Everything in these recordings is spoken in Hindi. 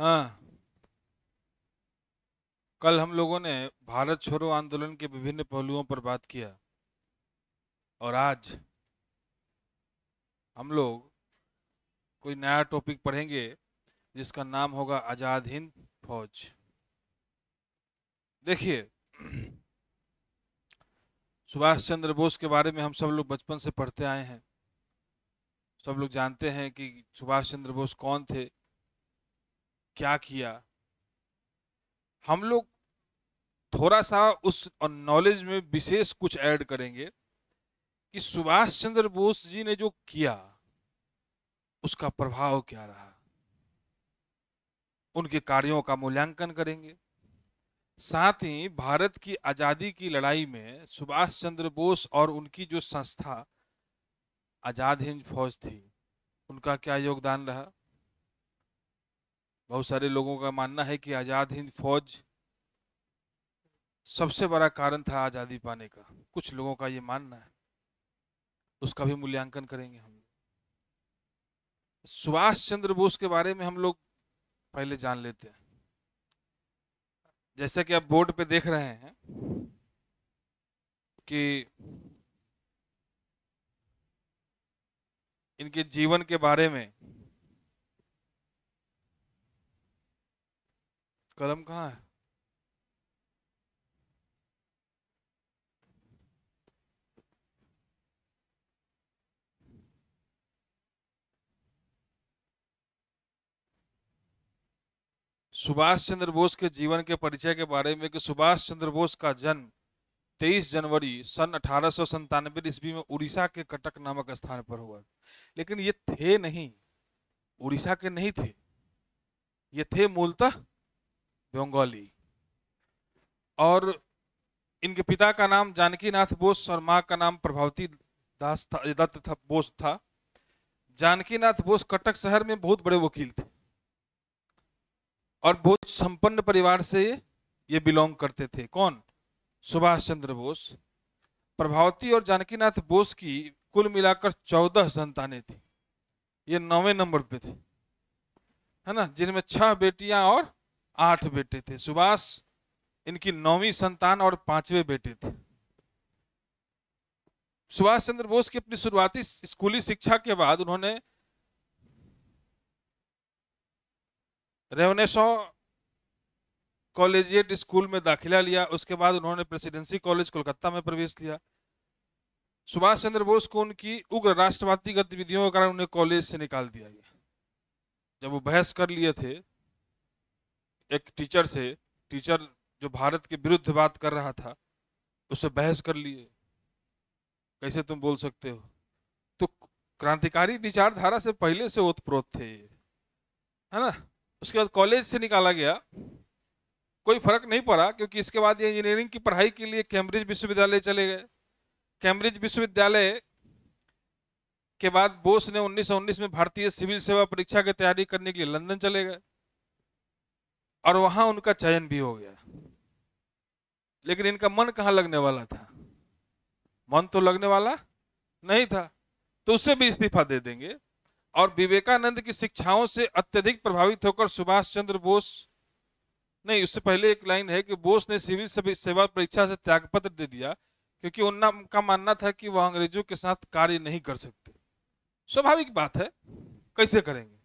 हाँ कल हम लोगों ने भारत छोड़ो आंदोलन के विभिन्न पहलुओं पर बात किया और आज हम लोग कोई नया टॉपिक पढ़ेंगे जिसका नाम होगा आज़ाद हिंद फौज देखिए सुभाष चंद्र बोस के बारे में हम सब लोग बचपन से पढ़ते आए हैं सब लोग जानते हैं कि सुभाष चंद्र बोस कौन थे क्या किया हम लोग थोड़ा सा उस नॉलेज में विशेष कुछ ऐड करेंगे कि सुभाष चंद्र बोस जी ने जो किया उसका प्रभाव क्या रहा उनके कार्यों का मूल्यांकन करेंगे साथ ही भारत की आज़ादी की लड़ाई में सुभाष चंद्र बोस और उनकी जो संस्था आज़ाद हिंद फौज थी उनका क्या योगदान रहा बहुत सारे लोगों का मानना है कि आज़ाद हिंद फौज सबसे बड़ा कारण था आज़ादी पाने का कुछ लोगों का ये मानना है उसका भी मूल्यांकन करेंगे हम सुभाष चंद्र बोस के बारे में हम लोग पहले जान लेते हैं जैसा कि आप बोर्ड पे देख रहे हैं कि इनके जीवन के बारे में कलम कहाँ है सुभाष चंद्र बोस के जीवन के परिचय के बारे में कि सुभाष चंद्र बोस का जन्म 23 जनवरी सन अठारह सौ ईस्वी में उड़ीसा के कटक नामक स्थान पर हुआ लेकिन ये थे नहीं उड़ीसा के नहीं थे ये थे मूलतः बंगाली और इनके पिता का नाम जानकीनाथ बोस और माँ का नाम प्रभावती दास था दत्त था बोस था जानकीनाथ बोस कटक शहर में बहुत बड़े वकील थे और बहुत संपन्न परिवार से ये बिलोंग करते थे कौन सुभाष चंद्र बोस प्रभावती और जानकीनाथ बोस की कुल मिलाकर चौदह संतानें थी ये नौवे नंबर पे थे है ना जिनमें छह बेटियां और आठ बेटे थे सुभाष इनकी नौवीं संतान और पांचवें बेटे थे सुभाष चंद्र बोस की अपनी शुरुआती स्कूली शिक्षा के बाद उन्होंने रेवनेशो कॉलेजिएट स्कूल में दाखिला लिया उसके बाद उन्होंने प्रेसिडेंसी कॉलेज कोलकाता में प्रवेश लिया सुभाष चंद्र बोस को उनकी उग्र राष्ट्रवादी गतिविधियों के कारण उन्हें कॉलेज से निकाल दिया गया जब वो बहस कर लिए थे एक टीचर से टीचर जो भारत के विरुद्ध बात कर रहा था उससे बहस कर लिए कैसे तुम बोल सकते हो तो क्रांतिकारी विचारधारा से पहले से ओतप्रोत थे ये है ना उसके बाद कॉलेज से निकाला गया कोई फर्क नहीं पड़ा क्योंकि इसके बाद ये इंजीनियरिंग की पढ़ाई के लिए कैम्ब्रिज विश्वविद्यालय चले गए कैम्ब्रिज विश्वविद्यालय के बाद बोस ने 1919 में भारतीय सिविल सेवा परीक्षा की तैयारी करने के लिए लंदन चले गए और वहां उनका चयन भी हो गया लेकिन इनका मन कहाँ लगने वाला था मन तो लगने वाला नहीं था तो उससे भी इस्तीफा दे देंगे और विवेकानंद की शिक्षाओं से अत्यधिक प्रभावित होकर सुभाष चंद्र बोस नहीं उससे पहले एक लाइन है कि बोस ने सिविल सेवा परीक्षा से त्यागपत्र दे दिया क्योंकि उनका मानना था कि वह अंग्रेजों के साथ कार्य नहीं कर सकते स्वाभाविक बात है कैसे करेंगे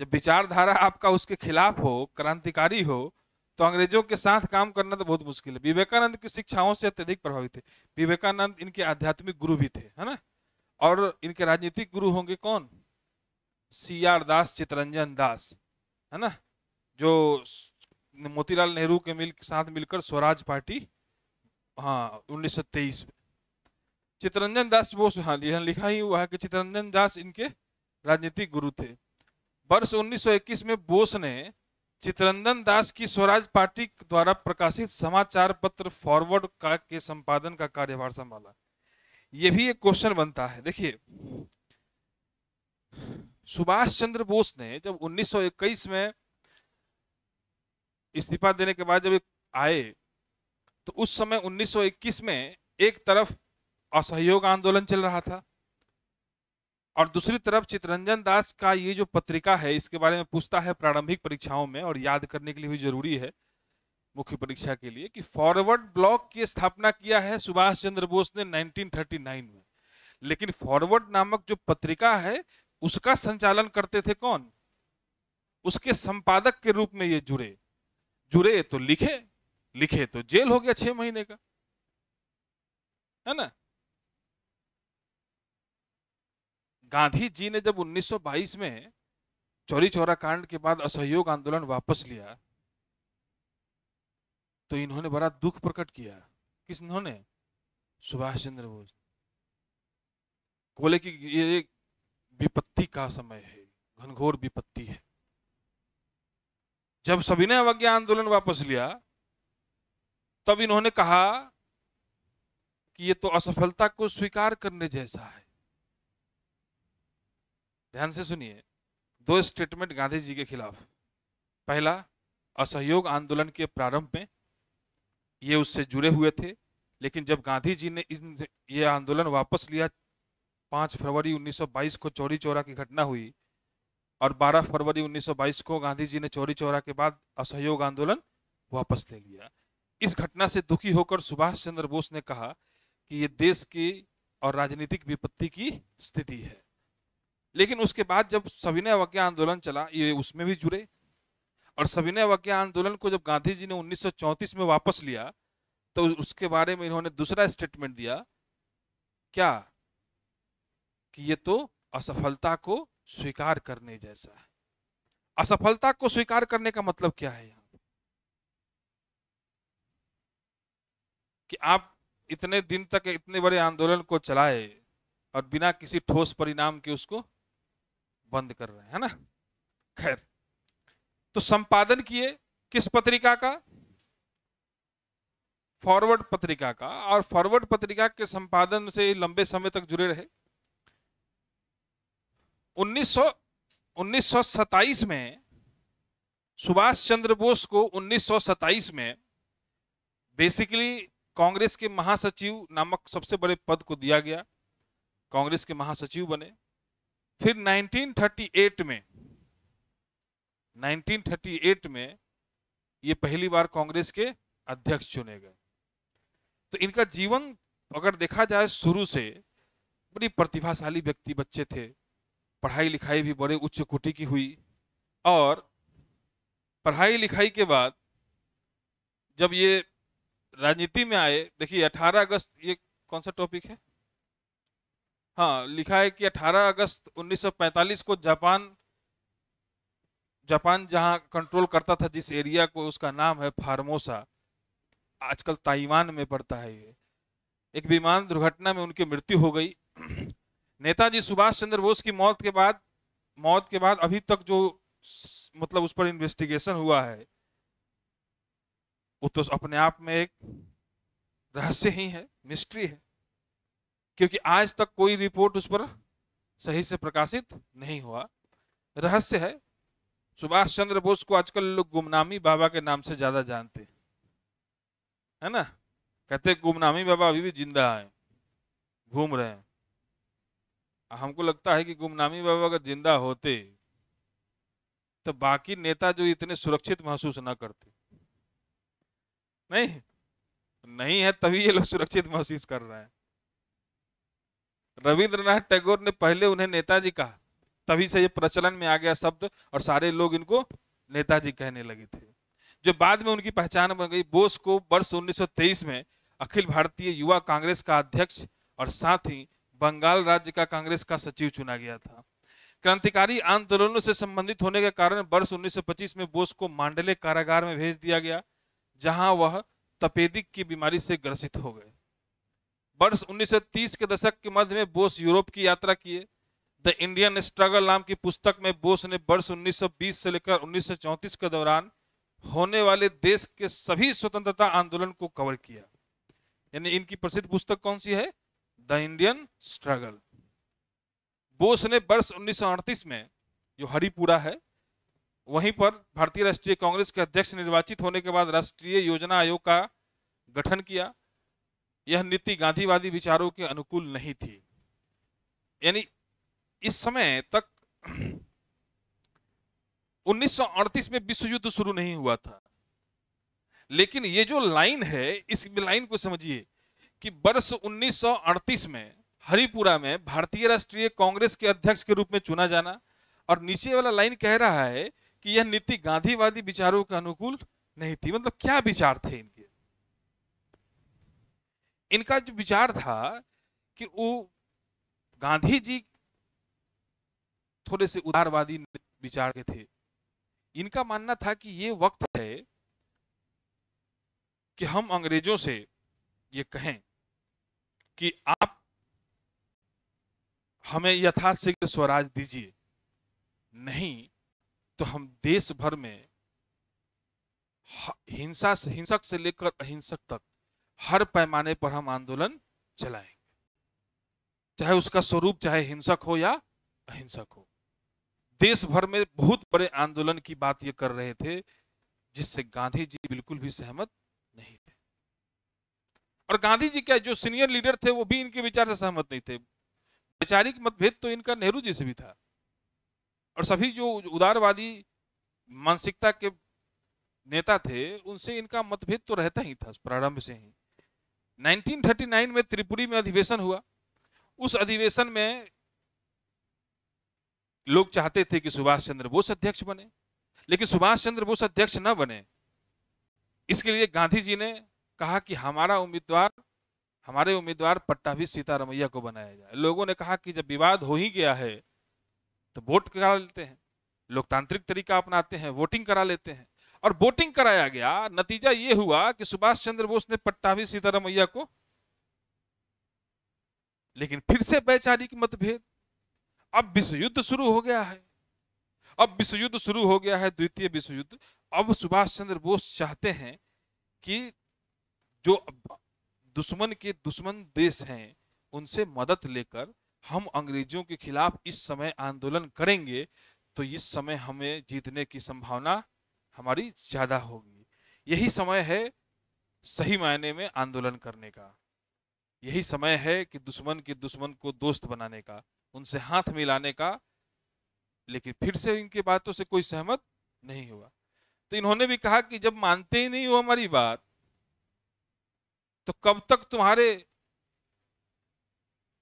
जब विचारधारा आपका उसके खिलाफ हो क्रांतिकारी हो तो अंग्रेजों के साथ काम करना तो बहुत मुश्किल है विवेकानंद की शिक्षाओं से अत्यधिक प्रभावित थे विवेकानंद इनके आध्यात्मिक गुरु भी थे है ना और इनके राजनीतिक गुरु होंगे कौन सी आर दास चितरंजन दास है ना जो मोतीलाल नेहरू के मिल साथ मिलकर स्वराज पार्टी हाँ उन्नीस में चितरंजन दास वो हाँ लिखा ही हुआ है कि चितरंजन दास इनके राजनीतिक गुरु थे वर्ष 1921 में बोस ने चित्रंदन दास की स्वराज पार्टी द्वारा प्रकाशित समाचार पत्र फॉरवर्ड का के संपादन का कार्यभार संभाला यह भी एक क्वेश्चन बनता है देखिए सुभाष चंद्र बोस ने जब 1921 में इस्तीफा देने के बाद जब आए तो उस समय 1921 में एक तरफ असहयोग आंदोलन चल रहा था और दूसरी तरफ चितरंजन दास का ये जो पत्रिका है इसके बारे में पूछता है प्रारंभिक परीक्षाओं में और याद करने के लिए भी जरूरी है मुख्य परीक्षा के लिए कि फॉरवर्ड ब्लॉक की स्थापना किया है सुभाष चंद्र बोस ने 1939 में लेकिन फॉरवर्ड नामक जो पत्रिका है उसका संचालन करते थे कौन उसके संपादक के रूप में ये जुड़े जुड़े तो लिखे लिखे तो जेल हो गया छह महीने का है ना गांधी जी ने जब 1922 में चौरी चौरा कांड के बाद असहयोग आंदोलन वापस लिया तो इन्होंने बड़ा दुख प्रकट किया किस इन्होंने सुभाष चंद्र बोस बोले कि ये विपत्ति का समय है घनघोर विपत्ति है जब सभी ने अवज्ञा आंदोलन वापस लिया तब इन्होंने कहा कि ये तो असफलता को स्वीकार करने जैसा है ध्यान से सुनिए दो स्टेटमेंट गांधी जी के खिलाफ पहला असहयोग आंदोलन के प्रारंभ में ये उससे जुड़े हुए थे लेकिन जब गांधी जी ने इस ये आंदोलन वापस लिया 5 फरवरी 1922 को चौरी चौरा की घटना हुई और 12 फरवरी 1922 को गांधी जी ने चौरी चौरा के बाद असहयोग आंदोलन वापस ले लिया इस घटना से दुखी होकर सुभाष चंद्र बोस ने कहा कि ये देश की और राजनीतिक विपत्ति की स्थिति है लेकिन उसके बाद जब सविनय अवज्ञा आंदोलन चला ये उसमें भी जुड़े और सविनय अवज्ञा आंदोलन को जब गांधी जी ने उन्नीस में वापस लिया तो उसके बारे में इन्होंने दूसरा स्टेटमेंट दिया क्या कि ये तो असफलता को स्वीकार करने जैसा है असफलता को स्वीकार करने का मतलब क्या है यहां कि आप इतने दिन तक इतने बड़े आंदोलन को चलाए और बिना किसी ठोस परिणाम के उसको बंद कर रहे हैं है ना खैर तो संपादन किए किस पत्रिका का फॉरवर्ड पत्रिका का और फॉरवर्ड पत्रिका के संपादन से लंबे समय तक जुड़े रहे 1927 में सुभाष चंद्र बोस को 1927 में बेसिकली कांग्रेस के महासचिव नामक सबसे बड़े पद को दिया गया कांग्रेस के महासचिव बने फिर 1938 में 1938 में ये पहली बार कांग्रेस के अध्यक्ष चुने गए तो इनका जीवन अगर देखा जाए शुरू से बड़ी प्रतिभाशाली व्यक्ति बच्चे थे पढ़ाई लिखाई भी बड़े उच्च कोटि की हुई और पढ़ाई लिखाई के बाद जब ये राजनीति में आए देखिए 18 अगस्त ये कौन सा टॉपिक है हाँ लिखा है कि 18 अगस्त 1945 को जापान जापान जहाँ कंट्रोल करता था जिस एरिया को उसका नाम है फार्मोसा आजकल ताइवान में पड़ता है ये एक विमान दुर्घटना में उनकी मृत्यु हो गई नेताजी सुभाष चंद्र बोस की मौत के बाद मौत के बाद अभी तक जो मतलब उस पर इन्वेस्टिगेशन हुआ है वो तो अपने आप में एक रहस्य ही है मिस्ट्री है क्योंकि आज तक कोई रिपोर्ट उस पर सही से प्रकाशित नहीं हुआ रहस्य है सुभाष चंद्र बोस को आजकल लोग गुमनामी बाबा के नाम से ज्यादा जानते है ना कहते गुमनामी बाबा अभी भी जिंदा है घूम रहे हैं हमको लगता है कि गुमनामी बाबा अगर जिंदा होते तो बाकी नेता जो इतने सुरक्षित महसूस ना करते नहीं नहीं है तभी ये लोग सुरक्षित महसूस कर रहे हैं रविंद्रनाथ टैगोर ने पहले उन्हें नेताजी कहा तभी से ये प्रचलन में आ गया शब्द और सारे लोग इनको नेताजी कहने लगे थे जो बाद में उनकी पहचान बन गई बोस को वर्ष 1923 में अखिल भारतीय युवा कांग्रेस का अध्यक्ष और साथ ही बंगाल राज्य का कांग्रेस का सचिव चुना गया था क्रांतिकारी आंदोलनों से संबंधित होने के कारण वर्ष 1925 में बोस को मांडले कारागार में भेज दिया गया जहां वह तपेदिक की बीमारी से ग्रसित हो गए वर्ष 1930 के दशक के मध्य में बोस यूरोप की यात्रा किए द इंडियन स्ट्रगल नाम की पुस्तक में बोस ने वर्ष 1920 से लेकर 1934 के दौरान होने वाले देश के सभी स्वतंत्रता आंदोलन को कवर किया यानी इनकी प्रसिद्ध पुस्तक कौन सी है द इंडियन स्ट्रगल बोस ने वर्ष उन्नीस में जो हरिपुरा है वहीं पर भारतीय राष्ट्रीय कांग्रेस के अध्यक्ष निर्वाचित होने के बाद राष्ट्रीय योजना आयोग का गठन किया यह नीति गांधीवादी विचारों के अनुकूल नहीं थी यानी इस समय तक 1938 में विश्व युद्ध शुरू नहीं हुआ था लेकिन ये जो लाइन है इस लाइन को समझिए कि वर्ष 1938 में हरिपुरा में भारतीय राष्ट्रीय कांग्रेस के अध्यक्ष के रूप में चुना जाना और नीचे वाला लाइन कह रहा है कि यह नीति गांधीवादी विचारों के अनुकूल नहीं थी मतलब क्या विचार थे इनके इनका जो विचार था कि वो गांधी जी थोड़े से उदारवादी विचार के थे इनका मानना था कि ये वक्त है कि हम अंग्रेजों से ये कहें कि आप हमें यथाशीघ्र स्वराज दीजिए नहीं तो हम देश भर में हिंसा से हिंसक से लेकर अहिंसक तक हर पैमाने पर हम आंदोलन चलाएंगे चाहे उसका स्वरूप चाहे हिंसक हो या अहिंसक हो देश भर में बहुत बड़े आंदोलन की बात ये कर रहे थे जिससे गांधी जी बिल्कुल भी सहमत नहीं थे और गांधी जी क्या जो सीनियर लीडर थे वो भी इनके विचार से सहमत नहीं थे वैचारिक मतभेद तो इनका नेहरू जी से भी था और सभी जो उदारवादी मानसिकता के नेता थे उनसे इनका मतभेद तो रहता ही था प्रारंभ से ही 1939 में त्रिपुरी में अधिवेशन हुआ उस अधिवेशन में लोग चाहते थे कि सुभाष चंद्र बोस अध्यक्ष बने लेकिन सुभाष चंद्र बोस अध्यक्ष न बने इसके लिए गांधी जी ने कहा कि हमारा उम्मीदवार हमारे उम्मीदवार पट्टाभी सीतारमैया को बनाया जाए लोगों ने कहा कि जब विवाद हो ही गया है तो वोट करा लेते हैं लोकतांत्रिक तरीका अपनाते हैं वोटिंग करा लेते हैं और वोटिंग कराया गया नतीजा ये हुआ कि सुभाष चंद्र बोस ने भी सीतारामैया को लेकिन फिर से वैचारिक मतभेद अब विश्व युद्ध शुरू हो गया है अब विश्व युद्ध शुरू हो गया है द्वितीय विश्व युद्ध अब सुभाष चंद्र बोस चाहते हैं कि जो दुश्मन के दुश्मन देश हैं उनसे मदद लेकर हम अंग्रेजों के खिलाफ इस समय आंदोलन करेंगे तो इस समय हमें जीतने की संभावना हमारी ज़्यादा होगी यही समय है सही मायने में आंदोलन करने का यही समय है कि दुश्मन के दुश्मन को दोस्त बनाने का उनसे हाथ मिलाने का लेकिन फिर से इनकी बातों से कोई सहमत नहीं हुआ तो इन्होंने भी कहा कि जब मानते ही नहीं हो हमारी बात तो कब तक तुम्हारे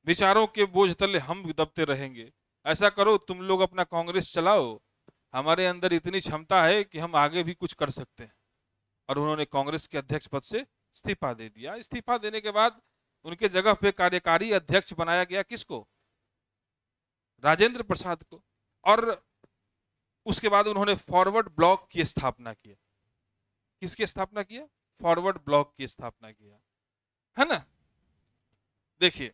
विचारों के बोझ तले हम दबते रहेंगे ऐसा करो तुम लोग अपना कांग्रेस चलाओ हमारे अंदर इतनी क्षमता है कि हम आगे भी कुछ कर सकते हैं और उन्होंने कांग्रेस के अध्यक्ष पद से इस्तीफा दे दिया इस्तीफा देने के बाद उनके जगह पे कार्यकारी अध्यक्ष बनाया गया किसको राजेंद्र प्रसाद को और उसके बाद उन्होंने फॉरवर्ड ब्लॉक की स्थापना किया किसकी स्थापना किया फॉरवर्ड ब्लॉक की स्थापना किया है ना देखिए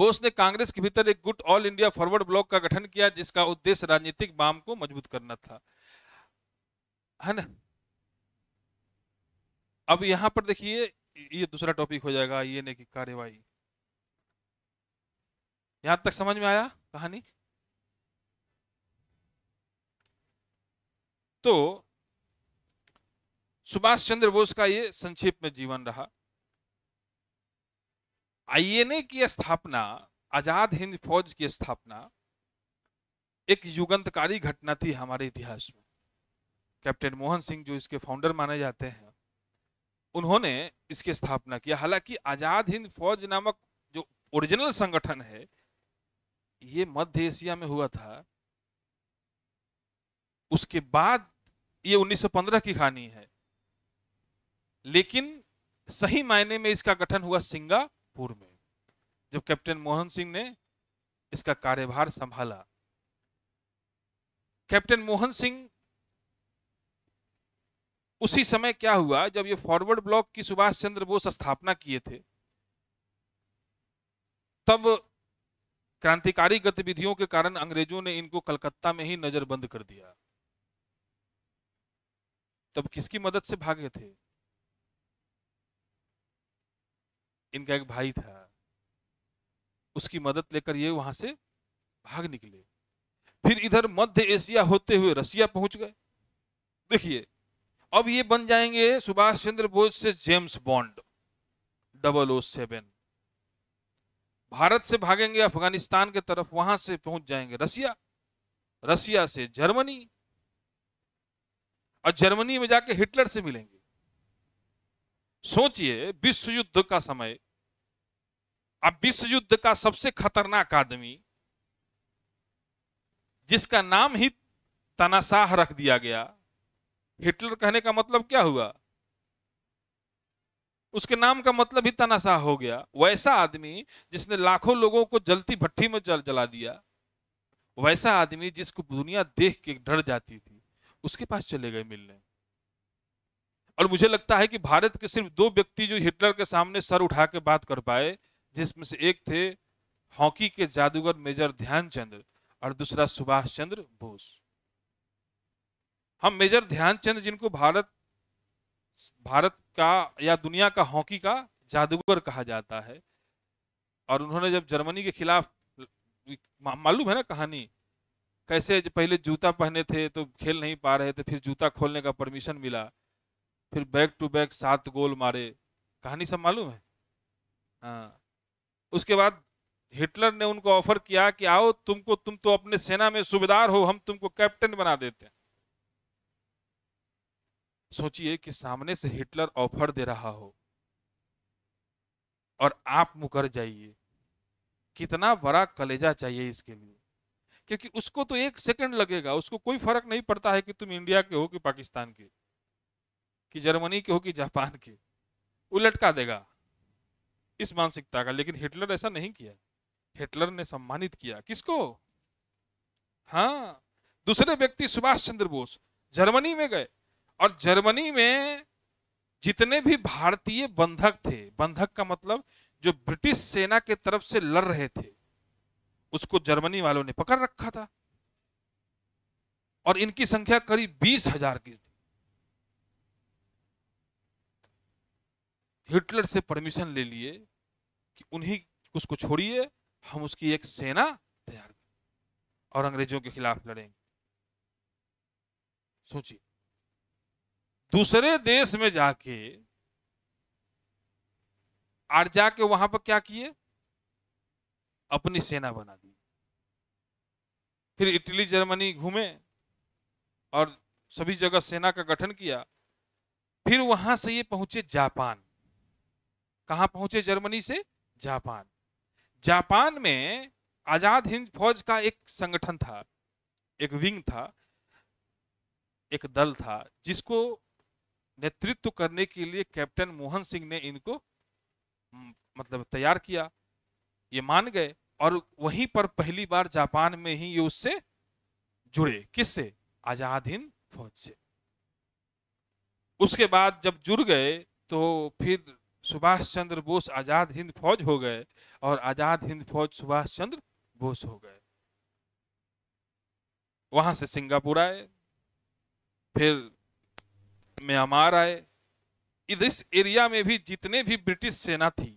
बोस ने कांग्रेस के भीतर एक गुट ऑल इंडिया फॉरवर्ड ब्लॉक का गठन किया जिसका उद्देश्य राजनीतिक वाम को मजबूत करना था है ना अब यहां पर देखिए ये दूसरा टॉपिक हो जाएगा ये ने की कार्यवाही यहां तक समझ में आया कहानी तो सुभाष चंद्र बोस का ये संक्षेप में जीवन रहा आईएनए की स्थापना आजाद हिंद फौज की स्थापना एक युगंतकारी घटना थी हमारे इतिहास में कैप्टन मोहन सिंह जो इसके फाउंडर माने जाते हैं उन्होंने इसकी स्थापना किया हालांकि आजाद हिंद फौज नामक जो ओरिजिनल संगठन है ये मध्य एशिया में हुआ था उसके बाद ये 1915 की कहानी है लेकिन सही मायने में इसका गठन हुआ सिंगा पूर्व में जब कैप्टन मोहन सिंह ने इसका कार्यभार संभाला कैप्टन मोहन सिंह उसी समय क्या हुआ जब ये फॉरवर्ड ब्लॉक की सुभाष चंद्र बोस स्थापना किए थे तब क्रांतिकारी गतिविधियों के कारण अंग्रेजों ने इनको कलकत्ता में ही नजरबंद कर दिया तब किसकी मदद से भागे थे इनका एक भाई था उसकी मदद लेकर ये वहां से भाग निकले फिर इधर मध्य एशिया होते हुए रसिया पहुंच गए देखिए अब ये बन जाएंगे सुभाष चंद्र बोस से James Bond double O seven Bharat से भागेंगे अफगानिस्तान के तरफ वहां से पहुंच जाएंगे रसिया रसिया से जर्मनी और जर्मनी में जाके हिटलर से मिलेंगे सोचिए विश्व युद्ध का समय अब विश्व युद्ध का सबसे खतरनाक आदमी जिसका नाम ही तनाशाह रख दिया गया हिटलर कहने का मतलब क्या हुआ उसके नाम का मतलब ही तनाशाह हो गया वैसा आदमी जिसने लाखों लोगों को जलती भट्टी में जल जला दिया वैसा आदमी जिसको दुनिया देख के डर जाती थी उसके पास चले गए मिलने और मुझे लगता है कि भारत के सिर्फ दो व्यक्ति जो हिटलर के सामने सर उठा के बात कर पाए जिसमें से एक थे हॉकी के जादूगर मेजर ध्यानचंद्र और दूसरा सुभाष चंद्र बोस हम मेजर ध्यानचंद्र जिनको भारत भारत का या दुनिया का हॉकी का जादूगर कहा जाता है और उन्होंने जब जर्मनी के खिलाफ मालूम है ना कहानी कैसे पहले जूता पहने थे तो खेल नहीं पा रहे थे फिर जूता खोलने का परमिशन मिला फिर बैक टू बैक सात गोल मारे कहानी सब मालूम है हाँ उसके बाद हिटलर ने उनको ऑफर किया कि आओ तुमको तुम तो अपने सेना में सुबेदार हो हम तुमको कैप्टन बना देते हैं सोचिए कि सामने से हिटलर ऑफर दे रहा हो और आप मुकर जाइए कितना बड़ा कलेजा चाहिए इसके लिए क्योंकि उसको तो एक सेकंड लगेगा उसको कोई फर्क नहीं पड़ता है कि तुम इंडिया के हो कि पाकिस्तान के कि जर्मनी की हो कि जापान की वो लटका देगा इस मानसिकता का लेकिन हिटलर ऐसा नहीं किया हिटलर ने सम्मानित किया किसको हाँ दूसरे व्यक्ति सुभाष चंद्र बोस जर्मनी में गए और जर्मनी में जितने भी भारतीय बंधक थे बंधक का मतलब जो ब्रिटिश सेना के तरफ से लड़ रहे थे उसको जर्मनी वालों ने पकड़ रखा था और इनकी संख्या करीब बीस हजार की थी हिटलर से परमिशन ले लिए कि उन्हीं उसको छोड़िए हम उसकी एक सेना तैयार करें और अंग्रेजों के खिलाफ लड़ेंगे सोचिए दूसरे देश में जाके और जाके वहां पर क्या किए अपनी सेना बना दी फिर इटली जर्मनी घूमे और सभी जगह सेना का गठन किया फिर वहां से ये पहुंचे जापान कहा पहुंचे जर्मनी से जापान जापान में आजाद हिंद फौज का एक संगठन था एक विंग था एक दल था जिसको नेतृत्व करने के लिए कैप्टन मोहन सिंह ने इनको मतलब तैयार किया ये मान गए और वहीं पर पहली बार जापान में ही ये उससे जुड़े किससे आजाद हिंद फौज से उसके बाद जब जुड़ गए तो फिर सुभाष चंद्र बोस आजाद हिंद फौज हो गए और आजाद हिंद फौज सुभाष चंद्र बोस हो गए वहां से सिंगापुर आए फिर म्यांमार आए इस एरिया में भी जितने भी ब्रिटिश सेना थी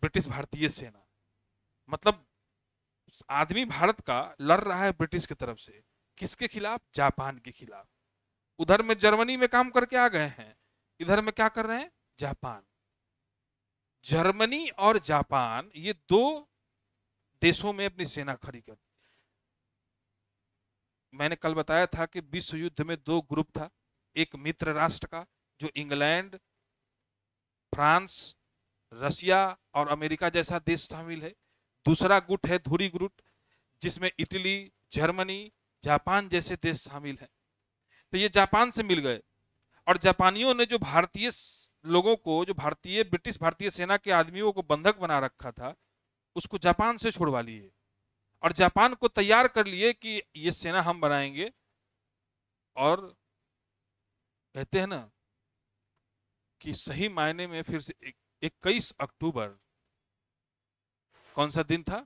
ब्रिटिश भारतीय सेना मतलब आदमी भारत का लड़ रहा है ब्रिटिश की तरफ से किसके खिलाफ जापान के खिलाफ उधर में जर्मनी में काम करके आ गए हैं इधर में क्या कर रहे हैं जापान जर्मनी और जापान ये दो देशों में अपनी सेना खड़ी कर मैंने कल बताया था कि विश्व युद्ध में दो ग्रुप था एक मित्र राष्ट्र का जो इंग्लैंड फ्रांस रशिया और अमेरिका जैसा देश शामिल है दूसरा गुट है धुरी ग्रुट जिसमें इटली जर्मनी जापान जैसे देश शामिल हैं तो ये जापान से मिल गए और जापानियों ने जो भारतीय लोगों को जो भारतीय ब्रिटिश भारतीय सेना के आदमियों को बंधक बना रखा था उसको जापान से छोड़वा लिए और जापान को तैयार कर लिए कि ये सेना हम बनाएंगे और कहते हैं ना कि सही मायने में फिर से इक्कीस अक्टूबर कौन सा दिन था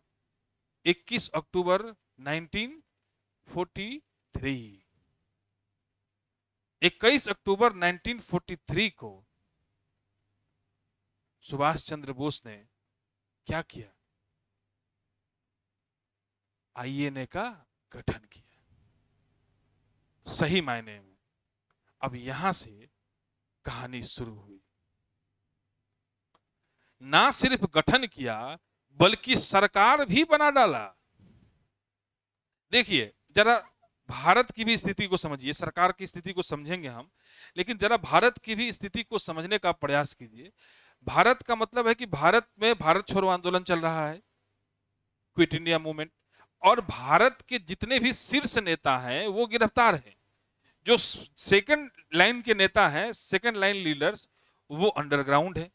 21 अक्टूबर 1943 21 अक्टूबर 1943 को सुभाष चंद्र बोस ने क्या किया आईएनए का गठन किया सही मायने में अब यहां से कहानी शुरू हुई ना सिर्फ गठन किया बल्कि सरकार भी बना डाला देखिए जरा भारत की भी स्थिति को समझिए सरकार की स्थिति को समझेंगे हम लेकिन जरा भारत की भी स्थिति को समझने का प्रयास कीजिए भारत का मतलब है कि भारत में भारत छोड़ो आंदोलन चल रहा है क्विट इंडिया मूवमेंट और भारत के जितने भी शीर्ष नेता हैं वो गिरफ्तार हैं जो सेकंड लाइन के नेता हैं सेकंड लाइन लीडर्स वो अंडरग्राउंड है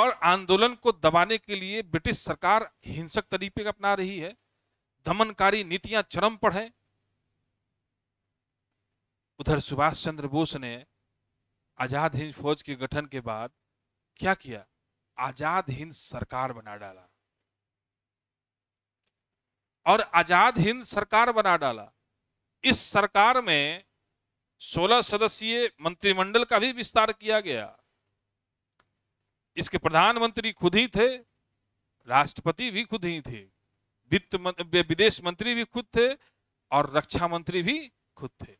और आंदोलन को दबाने के लिए ब्रिटिश सरकार हिंसक तरीके अपना रही है दमनकारी नीतियां चरम पर है उधर सुभाष चंद्र बोस ने आज़ाद हिंद फौज के गठन के बाद क्या किया आज़ाद हिंद सरकार बना डाला और आज़ाद हिंद सरकार बना डाला इस सरकार में 16 सदस्यीय मंत्रिमंडल का भी विस्तार किया गया इसके प्रधानमंत्री खुद ही थे राष्ट्रपति भी खुद ही थे वित्त विदेश मंत्री भी खुद थे और रक्षा मंत्री भी खुद थे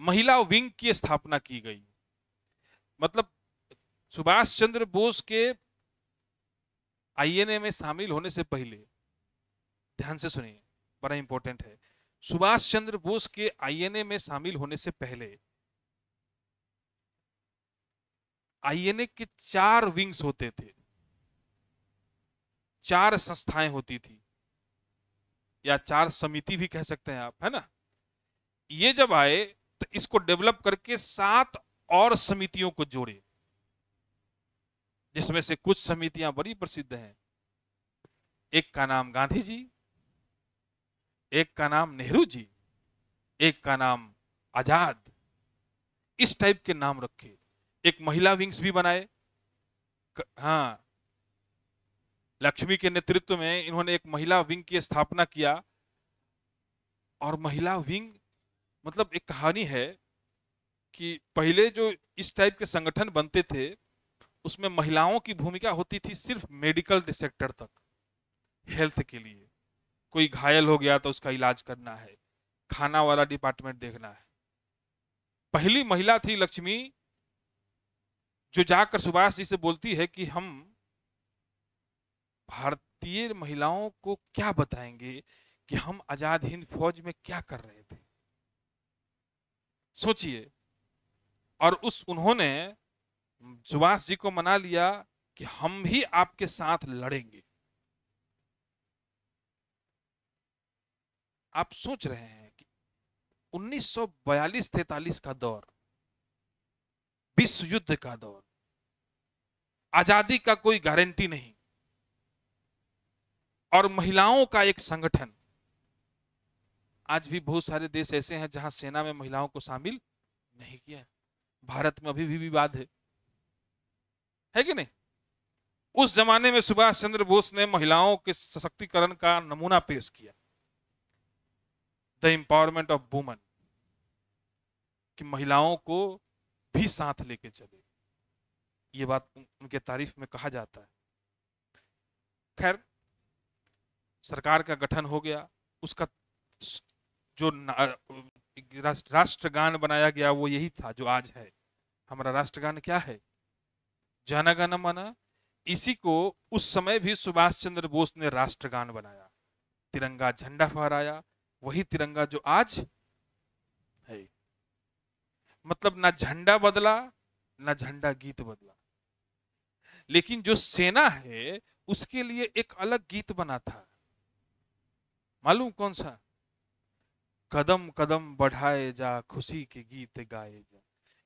महिला विंग की स्थापना की गई मतलब सुभाष चंद्र बोस के आईएनए में शामिल होने से पहले ध्यान से सुनिए बड़ा इंपॉर्टेंट है सुभाष चंद्र बोस के आईएनए में शामिल होने से पहले आईएनए के चार विंग्स होते थे चार संस्थाएं होती थी या चार समिति भी कह सकते हैं आप है ना ये जब आए तो इसको डेवलप करके सात और समितियों को जोड़े जिसमें से कुछ समितियां बड़ी प्रसिद्ध हैं एक का नाम गांधी जी एक का नाम नेहरू जी एक का नाम आजाद इस टाइप के नाम रखे एक महिला विंग्स भी बनाए हाँ लक्ष्मी के नेतृत्व में इन्होंने एक महिला विंग की स्थापना किया और महिला विंग मतलब एक कहानी है कि पहले जो इस टाइप के संगठन बनते थे उसमें महिलाओं की भूमिका होती थी सिर्फ मेडिकल सेक्टर तक हेल्थ के लिए कोई घायल हो गया तो उसका इलाज करना है खाना वाला डिपार्टमेंट देखना है पहली महिला थी लक्ष्मी जो जाकर सुभाष जी से बोलती है कि हम भारतीय महिलाओं को क्या बताएंगे कि हम आजाद हिंद फौज में क्या कर रहे थे सोचिए और उस उन्होंने जुवास जी को मना लिया कि हम भी आपके साथ लड़ेंगे आप सोच रहे हैं कि 1942-43 का दौर विश्व युद्ध का दौर आजादी का कोई गारंटी नहीं और महिलाओं का एक संगठन आज भी बहुत सारे देश ऐसे हैं जहां सेना में महिलाओं को शामिल नहीं किया भारत में अभी भी विवाद है है कि नहीं उस जमाने में सुभाष चंद्र बोस ने महिलाओं के सशक्तिकरण का नमूना पेश किया द एम्पावरमेंट ऑफ वुमन कि महिलाओं को भी साथ लेके चले ये बात उनके तारीफ में कहा जाता है खैर सरकार का गठन हो गया उसका जो राष्ट्रगान बनाया गया वो यही था जो आज है हमारा राष्ट्रगान क्या है जनगण मन इसी को उस समय भी सुभाष चंद्र बोस ने राष्ट्रगान बनाया तिरंगा झंडा फहराया वही तिरंगा जो आज है मतलब ना झंडा बदला ना झंडा गीत बदला लेकिन जो सेना है उसके लिए एक अलग गीत बना था मालूम कौन सा कदम कदम बढ़ाए जा खुशी के गीत गाए जा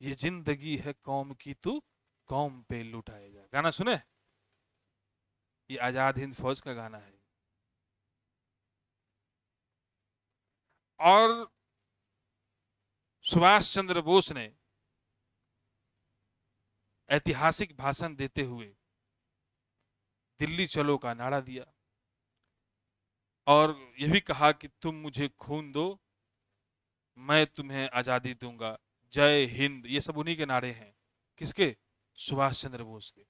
ये जिंदगी है कौम की तू कौम पे लुटाए जा गाना सुने ये आजाद हिंद फौज का गाना है और सुभाष चंद्र बोस ने ऐतिहासिक भाषण देते हुए दिल्ली चलो का नारा दिया और यह भी कहा कि तुम मुझे खून दो मैं तुम्हें आज़ादी दूंगा जय हिंद ये सब उन्हीं के नारे हैं किसके सुभाष चंद्र बोस के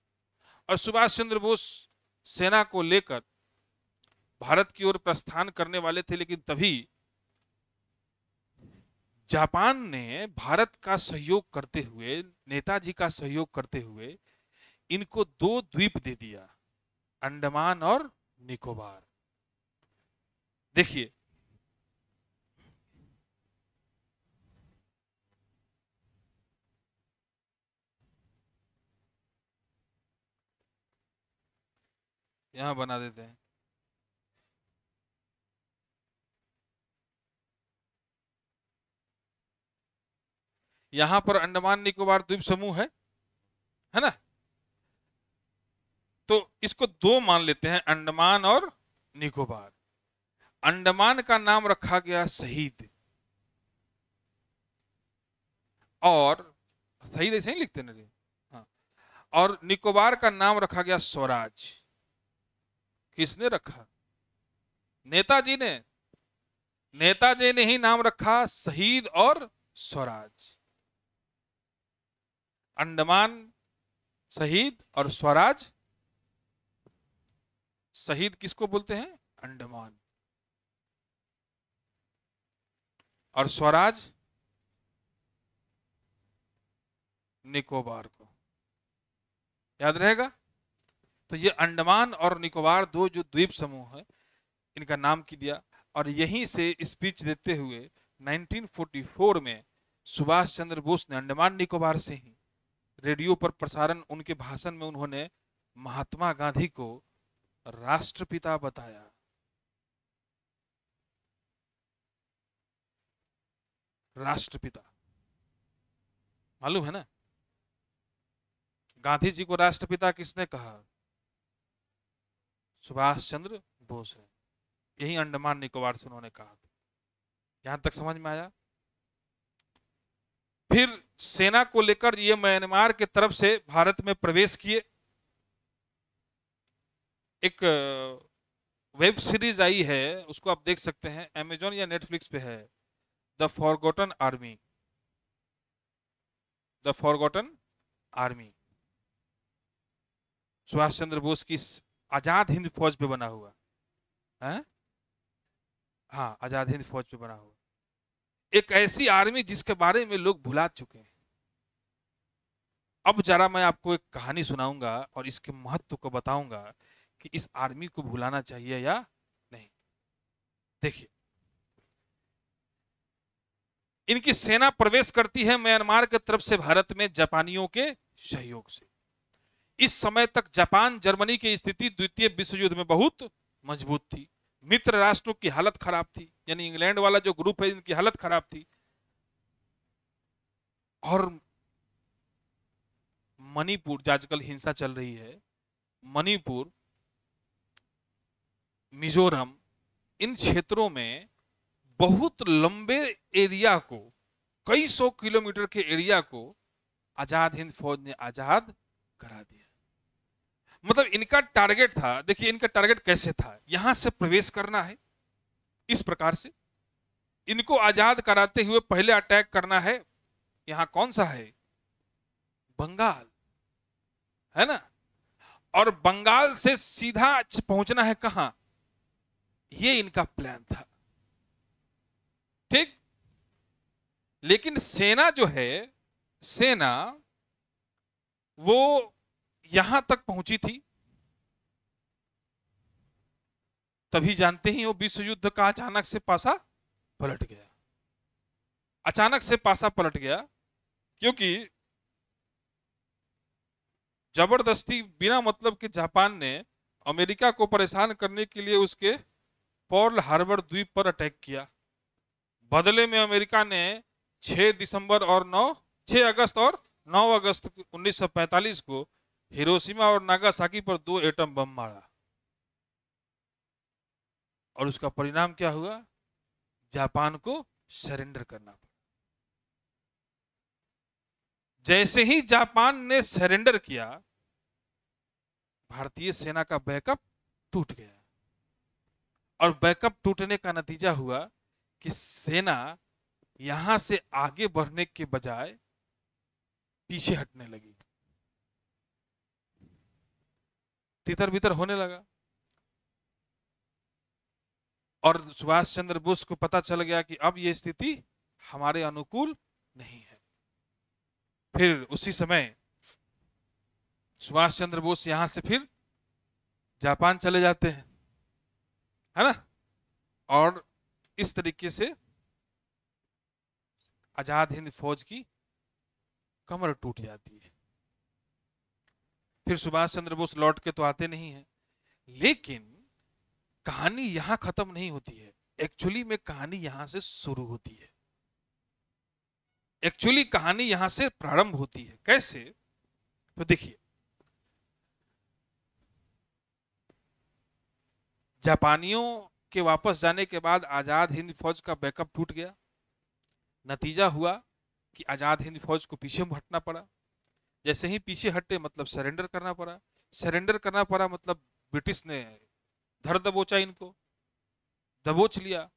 और सुभाष चंद्र बोस सेना को लेकर भारत की ओर प्रस्थान करने वाले थे लेकिन तभी जापान ने भारत का सहयोग करते हुए नेताजी का सहयोग करते हुए इनको दो द्वीप दे दिया अंडमान और निकोबार देखिए यहाँ बना देते हैं यहाँ पर अंडमान निकोबार द्वीप समूह है है ना तो इसको दो मान लेते हैं अंडमान और निकोबार अंडमान का नाम रखा गया शहीद और शहीद ऐसे ही लिखते ना जी हाँ और निकोबार का नाम रखा गया स्वराज किसने रखा नेताजी ने नेताजी ने ही नाम रखा शहीद और स्वराज अंडमान शहीद और स्वराज शहीद किसको बोलते हैं अंडमान और स्वराज निकोबार को याद रहेगा तो ये अंडमान और निकोबार दो जो द्वीप समूह है इनका नाम की दिया और यहीं से स्पीच देते हुए 1944 में सुभाष चंद्र बोस ने अंडमान निकोबार से ही रेडियो पर प्रसारण उनके भाषण में उन्होंने महात्मा गांधी को राष्ट्रपिता बताया राष्ट्रपिता मालूम है ना गांधी जी को राष्ट्रपिता किसने कहा सुभाष चंद्र बोस है यही अंडमान निकोबार से उन्होंने कहा था यहां तक समझ में आया फिर सेना को लेकर ये म्यांमार के तरफ से भारत में प्रवेश किए एक वेब सीरीज आई है उसको आप देख सकते हैं अमेजोन या नेटफ्लिक्स पे है the forgotten army the forgotten army Subhash Chandra Bose की आज़ाद हिंद फौज पे बना हुआ है हाँ आज़ाद हिंद फौज पे बना हुआ एक ऐसी आर्मी जिसके बारे में लोग भुला चुके हैं अब जरा मैं आपको एक कहानी सुनाऊंगा और इसके महत्व को बताऊंगा कि इस आर्मी को भुलाना चाहिए या नहीं देखिए इनकी सेना प्रवेश करती है म्यांमार की तरफ से भारत में जापानियों के सहयोग से इस समय तक जापान जर्मनी की स्थिति द्वितीय विश्व युद्ध में बहुत मजबूत थी मित्र राष्ट्रों की हालत खराब थी यानी इंग्लैंड वाला जो ग्रुप है इनकी हालत खराब थी और मणिपुर जो आजकल हिंसा चल रही है मणिपुर मिजोरम इन क्षेत्रों में बहुत लंबे एरिया को कई सौ किलोमीटर के एरिया को आजाद हिंद फौज ने आजाद करा दिया मतलब इनका टारगेट था देखिए इनका टारगेट कैसे था यहां से प्रवेश करना है इस प्रकार से इनको आजाद कराते हुए पहले अटैक करना है यहां कौन सा है बंगाल है ना और बंगाल से सीधा पहुंचना है कहां ये इनका प्लान था ठीक लेकिन सेना जो है सेना वो यहां तक पहुंची थी तभी जानते ही वो विश्व युद्ध का अचानक से पासा पलट गया अचानक से पासा पलट गया क्योंकि जबरदस्ती बिना मतलब के जापान ने अमेरिका को परेशान करने के लिए उसके पर्ल हार्बर द्वीप पर अटैक किया बदले में अमेरिका ने 6 दिसंबर और 9 6 अगस्त और 9 अगस्त 1945 को हिरोशिमा और नागासाकी पर दो एटम बम मारा और उसका परिणाम क्या हुआ जापान को सरेंडर करना पड़ा जैसे ही जापान ने सरेंडर किया भारतीय सेना का बैकअप टूट गया और बैकअप टूटने का नतीजा हुआ कि सेना यहां से आगे बढ़ने के बजाय पीछे हटने लगी तितर बितर होने लगा और सुभाष चंद्र बोस को पता चल गया कि अब ये स्थिति हमारे अनुकूल नहीं है फिर उसी समय सुभाष चंद्र बोस यहां से फिर जापान चले जाते हैं है ना और इस तरीके से आजाद हिंद फौज की कमर टूट जाती है फिर सुभाष चंद्र बोस लौट के तो आते नहीं है लेकिन कहानी यहां खत्म नहीं होती है एक्चुअली में कहानी यहां से शुरू होती है एक्चुअली कहानी यहां से प्रारंभ होती है कैसे तो देखिए जापानियों के वापस जाने के बाद आजाद हिंद फौज का बैकअप टूट गया नतीजा हुआ कि आजाद हिंद फौज को पीछे हटना पड़ा जैसे ही पीछे हटे मतलब सरेंडर करना पड़ा सरेंडर करना पड़ा मतलब ब्रिटिश ने धर दबोचा इनको दबोच लिया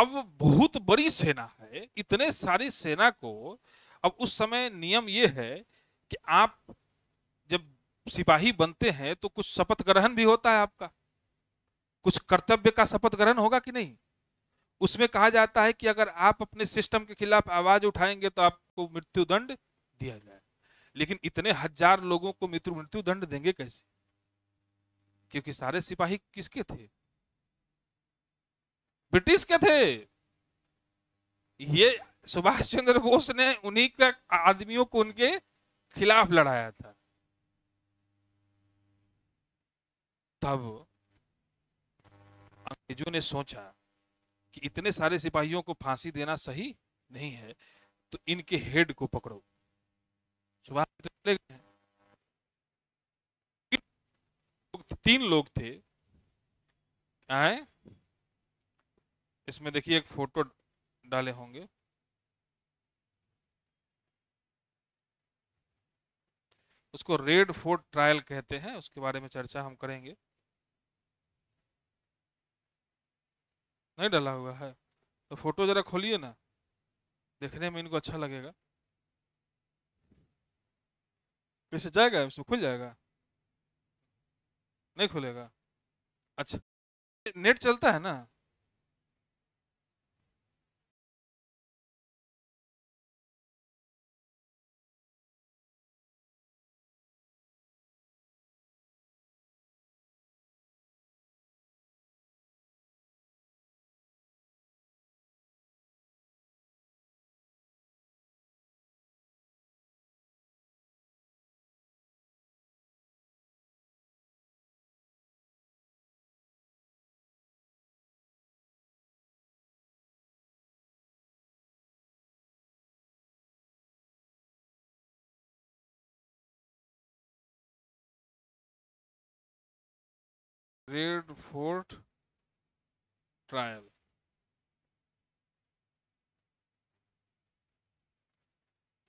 अब बहुत बड़ी सेना है इतने सारी सेना को अब उस समय नियम ये है कि आप जब सिपाही बनते हैं तो कुछ शपथ ग्रहण भी होता है आपका कुछ कर्तव्य का शपथ ग्रहण होगा कि नहीं उसमें कहा जाता है कि अगर आप अपने सिस्टम के खिलाफ आवाज उठाएंगे तो आपको मृत्युदंड दिया जाएगा लेकिन इतने हजार लोगों को मृत्यु मृत्यु दंड देंगे कैसे क्योंकि सारे सिपाही किसके थे ब्रिटिश के थे ये सुभाष चंद्र बोस ने उन्हीं का आदमियों को उनके खिलाफ लड़ाया था तब अंग्रेजों ने सोचा कि इतने सारे सिपाहियों को फांसी देना सही नहीं है तो इनके हेड को पकड़ो छुपा के चले गए तीन लोग थे आए इसमें देखिए एक फोटो डाले होंगे उसको रेड फोर्ट ट्रायल कहते हैं उसके बारे में चर्चा हम करेंगे नहीं डाला हुआ है तो फोटो जरा खोलिए ना देखने में इनको अच्छा लगेगा कैसे जाएगा उसमें खुल जाएगा नहीं खुलेगा अच्छा नेट चलता है ना रेड फोर्ट ट्रायल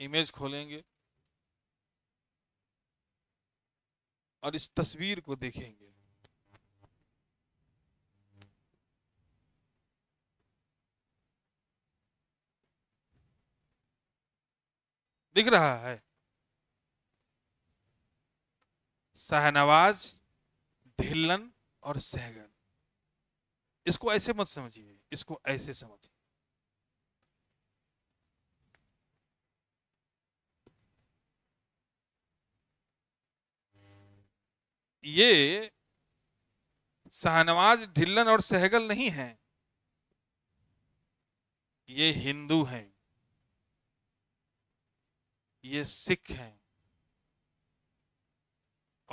इमेज खोलेंगे और इस तस्वीर को देखेंगे दिख रहा है शाहनवाज ढिल्लन और सहगन इसको ऐसे मत समझिए इसको ऐसे समझिए ये शाहनवाज ढिल्लन और सहगल नहीं है ये हिंदू हैं ये सिख हैं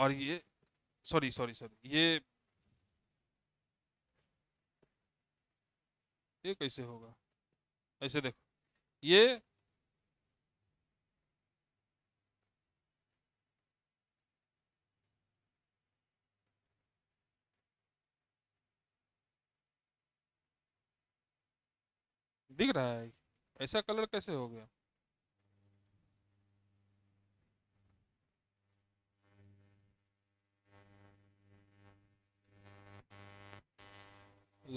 और ये सॉरी सॉरी सॉरी ये ये कैसे होगा ऐसे देखो ये दिख रहा है ऐसा कलर कैसे हो गया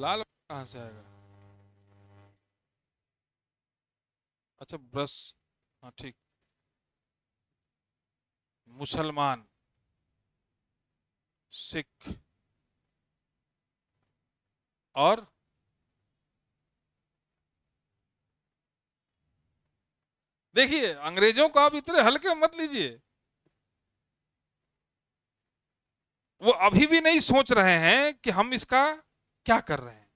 लाल कहां से आएगा अच्छा ब्रश हाँ ठीक मुसलमान सिख और देखिए अंग्रेजों को आप इतने हल्के मत लीजिए वो अभी भी नहीं सोच रहे हैं कि हम इसका क्या कर रहे हैं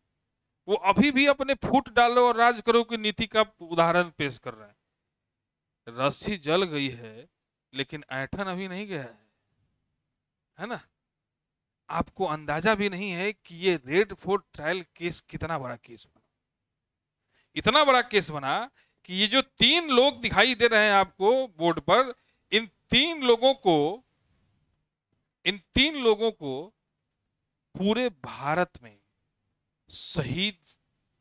वो अभी भी अपने फूट डालो और राज करो की नीति का उदाहरण पेश कर रहे हैं रस्सी जल गई है लेकिन ऐठन अभी नहीं गया है है ना आपको अंदाजा भी नहीं है कि ये रेड फोर्ट ट्रायल केस कितना बड़ा केस बना इतना बड़ा केस बना कि ये जो तीन लोग दिखाई दे रहे हैं आपको बोर्ड पर इन तीन लोगों को इन तीन लोगों को पूरे भारत में शहीद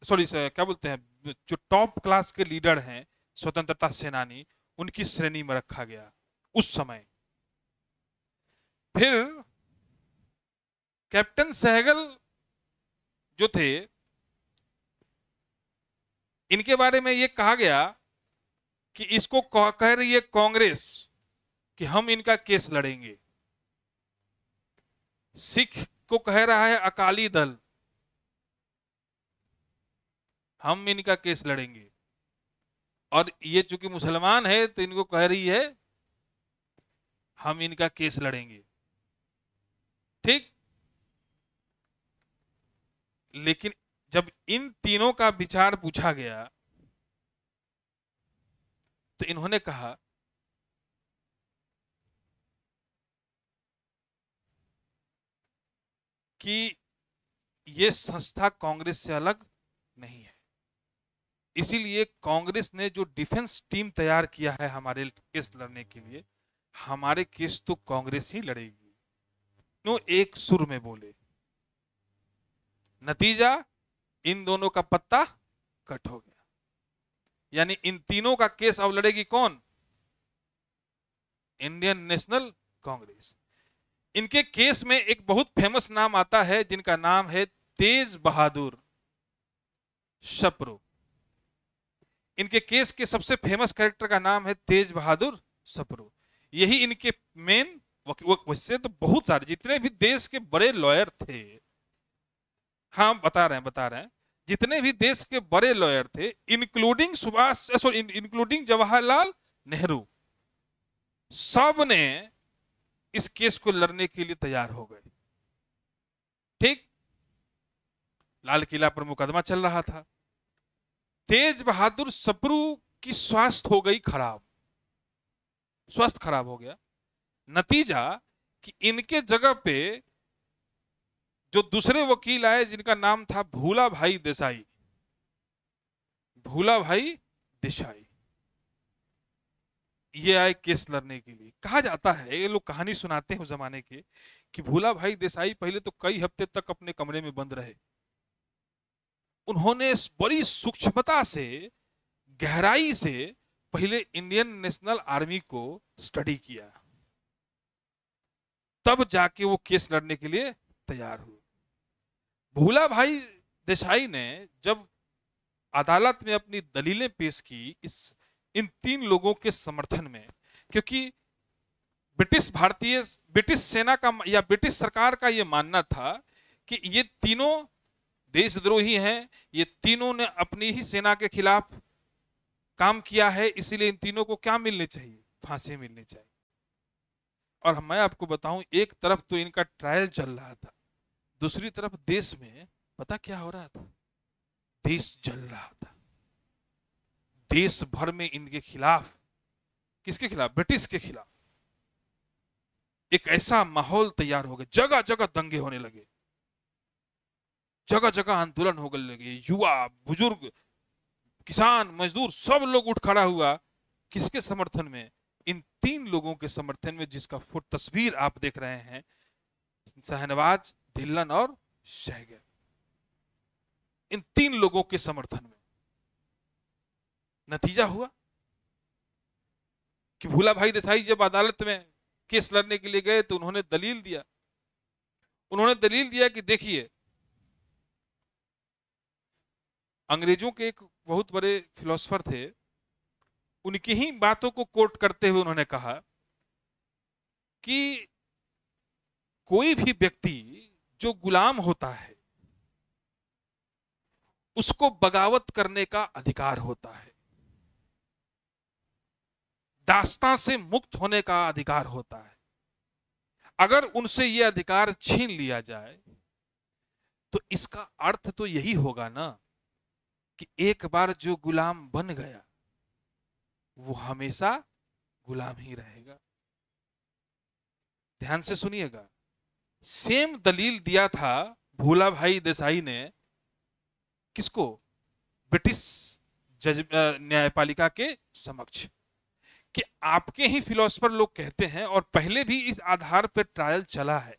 सॉरी क्या बोलते हैं जो टॉप क्लास के लीडर हैं स्वतंत्रता सेनानी उनकी श्रेणी में रखा गया उस समय फिर कैप्टन सहगल जो थे इनके बारे में ये कहा गया कि इसको कह रही है कांग्रेस कि हम इनका केस लड़ेंगे सिख को कह रहा है अकाली दल हम इनका केस लड़ेंगे और ये चूंकि मुसलमान है तो इनको कह रही है हम इनका केस लड़ेंगे ठीक लेकिन जब इन तीनों का विचार पूछा गया तो इन्होंने कहा कि ये संस्था कांग्रेस से अलग नहीं है इसीलिए कांग्रेस ने जो डिफेंस टीम तैयार किया है हमारे केस लड़ने के लिए हमारे केस तो कांग्रेस ही लड़ेगी क्यों एक सुर में बोले नतीजा इन दोनों का पत्ता कट हो गया यानी इन तीनों का केस अब लड़ेगी कौन इंडियन नेशनल कांग्रेस इनके केस में एक बहुत फेमस नाम आता है जिनका नाम है तेज बहादुर शपरू इनके केस के सबसे फेमस कैरेक्टर का नाम है तेज बहादुर सपरू यही इनके मेन वैसे तो बहुत सारे जितने भी देश के बड़े लॉयर थे हाँ बता रहे हैं बता रहे हैं जितने भी देश के बड़े लॉयर थे including Subhash sorry including Jawaharlal Nehru सब ने इस केस को लड़ने के लिए तैयार हो गए ठीक लाल किला पर मुकदमा चल रहा था तेज बहादुर सप्रू की स्वास्थ्य हो गई खराब स्वास्थ्य खराब हो गया नतीजा कि इनके जगह पे जो दूसरे वकील आए जिनका नाम था भूला भाई देसाई भूला भाई देसाई ये आए केस लड़ने के लिए कहा जाता है ये लोग कहानी सुनाते हैं उस जमाने के कि भूला भाई देसाई पहले तो कई हफ्ते तक अपने कमरे में बंद रहे उन्होंने बड़ी सूक्ष्मता से गहराई से पहले इंडियन नेशनल आर्मी को स्टडी किया तब जाके वो केस लड़ने के लिए तैयार हुए भूला भाई देसाई ने जब अदालत में अपनी दलीलें पेश की इस इन तीन लोगों के समर्थन में क्योंकि ब्रिटिश भारतीय ब्रिटिश सेना का या ब्रिटिश सरकार का ये मानना था कि ये तीनों देशद्रोही हैं ये तीनों ने अपनी ही सेना के खिलाफ काम किया है इसीलिए इन तीनों को क्या मिलने चाहिए फांसी मिलनी चाहिए और मैं आपको बताऊं एक तरफ तो इनका ट्रायल चल रहा था दूसरी तरफ देश में पता क्या हो रहा था देश जल रहा था देश भर में इनके खिलाफ किसके खिलाफ ब्रिटिश के खिलाफ एक ऐसा माहौल तैयार हो गया जगह जगह दंगे होने लगे जगह जगह आंदोलन हो गए युवा बुजुर्ग किसान मजदूर सब लोग उठ खड़ा हुआ किसके समर्थन में इन तीन लोगों के समर्थन में जिसका फुट तस्वीर आप देख रहे हैं शहनवाज ढिल्लन और शहगर इन तीन लोगों के समर्थन में नतीजा हुआ कि भूला भाई देसाई जब अदालत में केस लड़ने के लिए गए तो उन्होंने दलील दिया उन्होंने दलील दिया कि देखिए अंग्रेजों के एक बहुत बड़े फिलोसफर थे उनकी ही बातों को कोट करते हुए उन्होंने कहा कि कोई भी व्यक्ति जो गुलाम होता है उसको बगावत करने का अधिकार होता है दास्ता से मुक्त होने का अधिकार होता है अगर उनसे यह अधिकार छीन लिया जाए तो इसका अर्थ तो यही होगा ना कि एक बार जो गुलाम बन गया वो हमेशा गुलाम ही रहेगा ध्यान से सुनिएगा सेम दलील दिया था भोला भाई देसाई ने किसको ब्रिटिश जज न्यायपालिका के समक्ष कि आपके ही फिलोसफर लोग कहते हैं और पहले भी इस आधार पर ट्रायल चला है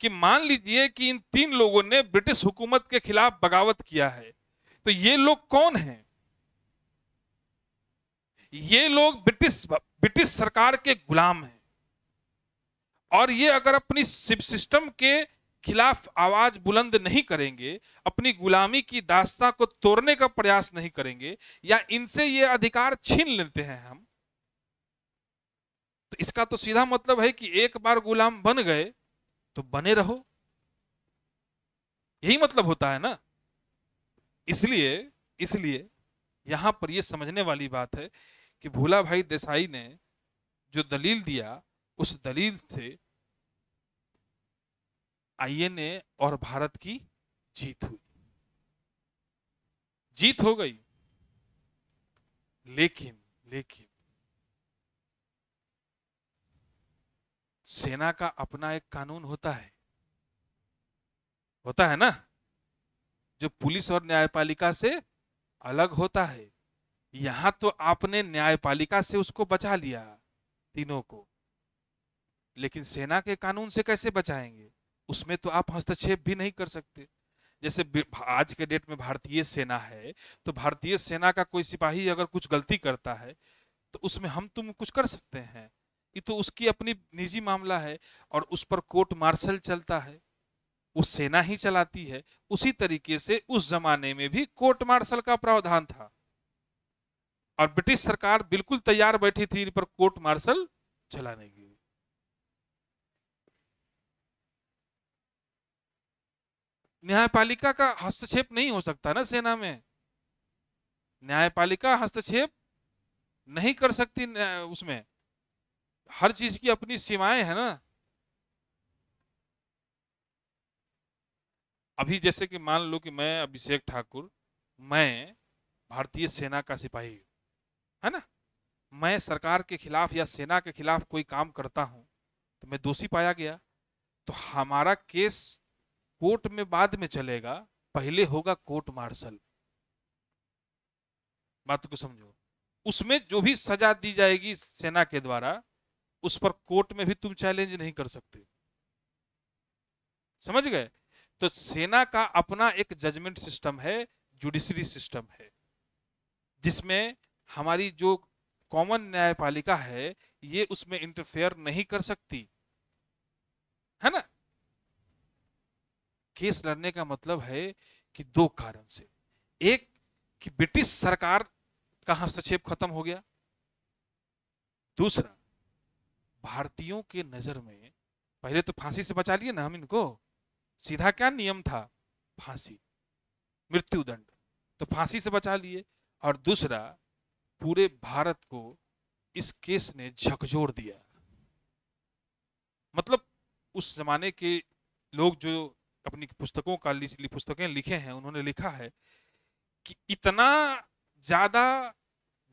कि मान लीजिए कि इन तीन लोगों ने ब्रिटिश हुकूमत के खिलाफ बगावत किया है तो ये लोग कौन हैं ये लोग ब्रिटिश ब्रिटिश सरकार के गुलाम हैं और ये अगर अपनी सिस्टम के खिलाफ आवाज बुलंद नहीं करेंगे अपनी गुलामी की दास्ता को तोड़ने का प्रयास नहीं करेंगे या इनसे ये अधिकार छीन लेते हैं हम तो इसका तो सीधा मतलब है कि एक बार गुलाम बन गए तो बने रहो यही मतलब होता है ना इसलिए इसलिए यहाँ पर यह समझने वाली बात है कि भोला भाई देसाई ने जो दलील दिया उस दलील से आईएनए और भारत की जीत हुई जीत हो गई लेकिन लेकिन सेना का अपना एक कानून होता है होता है ना जो पुलिस और न्यायपालिका से अलग होता है यहां तो आपने न्यायपालिका से उसको बचा लिया तीनों को लेकिन सेना के कानून से कैसे बचाएंगे उसमें तो आप हस्तक्षेप भी नहीं कर सकते जैसे आज के डेट में भारतीय सेना है तो भारतीय सेना का कोई सिपाही अगर कुछ गलती करता है तो उसमें हम तुम कुछ कर सकते हैं ये तो उसकी अपनी निजी मामला है और उस पर कोर्ट मार्शल चलता है वो सेना ही चलाती है उसी तरीके से उस जमाने में भी कोर्ट मार्शल का प्रावधान था और ब्रिटिश सरकार बिल्कुल तैयार बैठी थी इन पर कोर्ट मार्शल चलाने की न्यायपालिका का हस्तक्षेप नहीं हो सकता ना सेना में न्यायपालिका हस्तक्षेप नहीं कर सकती उसमें हर चीज की अपनी सीमाएं है ना अभी जैसे कि मान लो कि मैं अभिषेक ठाकुर मैं भारतीय सेना का सिपाही हूँ है ना मैं सरकार के खिलाफ या सेना के खिलाफ कोई काम करता हूँ तो मैं दोषी पाया गया तो हमारा केस कोर्ट में बाद में चलेगा पहले होगा कोर्ट मार्शल बात को समझो उसमें जो भी सजा दी जाएगी सेना के द्वारा उस पर कोर्ट में भी तुम चैलेंज नहीं कर सकते समझ गए तो सेना का अपना एक जजमेंट सिस्टम है जुडिशरी सिस्टम है जिसमें हमारी जो कॉमन न्यायपालिका है ये उसमें इंटरफेयर नहीं कर सकती है ना केस लड़ने का मतलब है कि दो कारण से एक कि ब्रिटिश सरकार का हस्तक्षेप खत्म हो गया दूसरा भारतीयों के नजर में पहले तो फांसी से बचा लिए ना हम इनको सीधा क्या नियम था फांसी मृत्युदंड तो फांसी से बचा लिए और दूसरा पूरे भारत को इस केस ने झकझोर दिया मतलब उस जमाने के लोग जो अपनी पुस्तकों का पुस्तकें लिखे हैं उन्होंने लिखा है कि इतना ज्यादा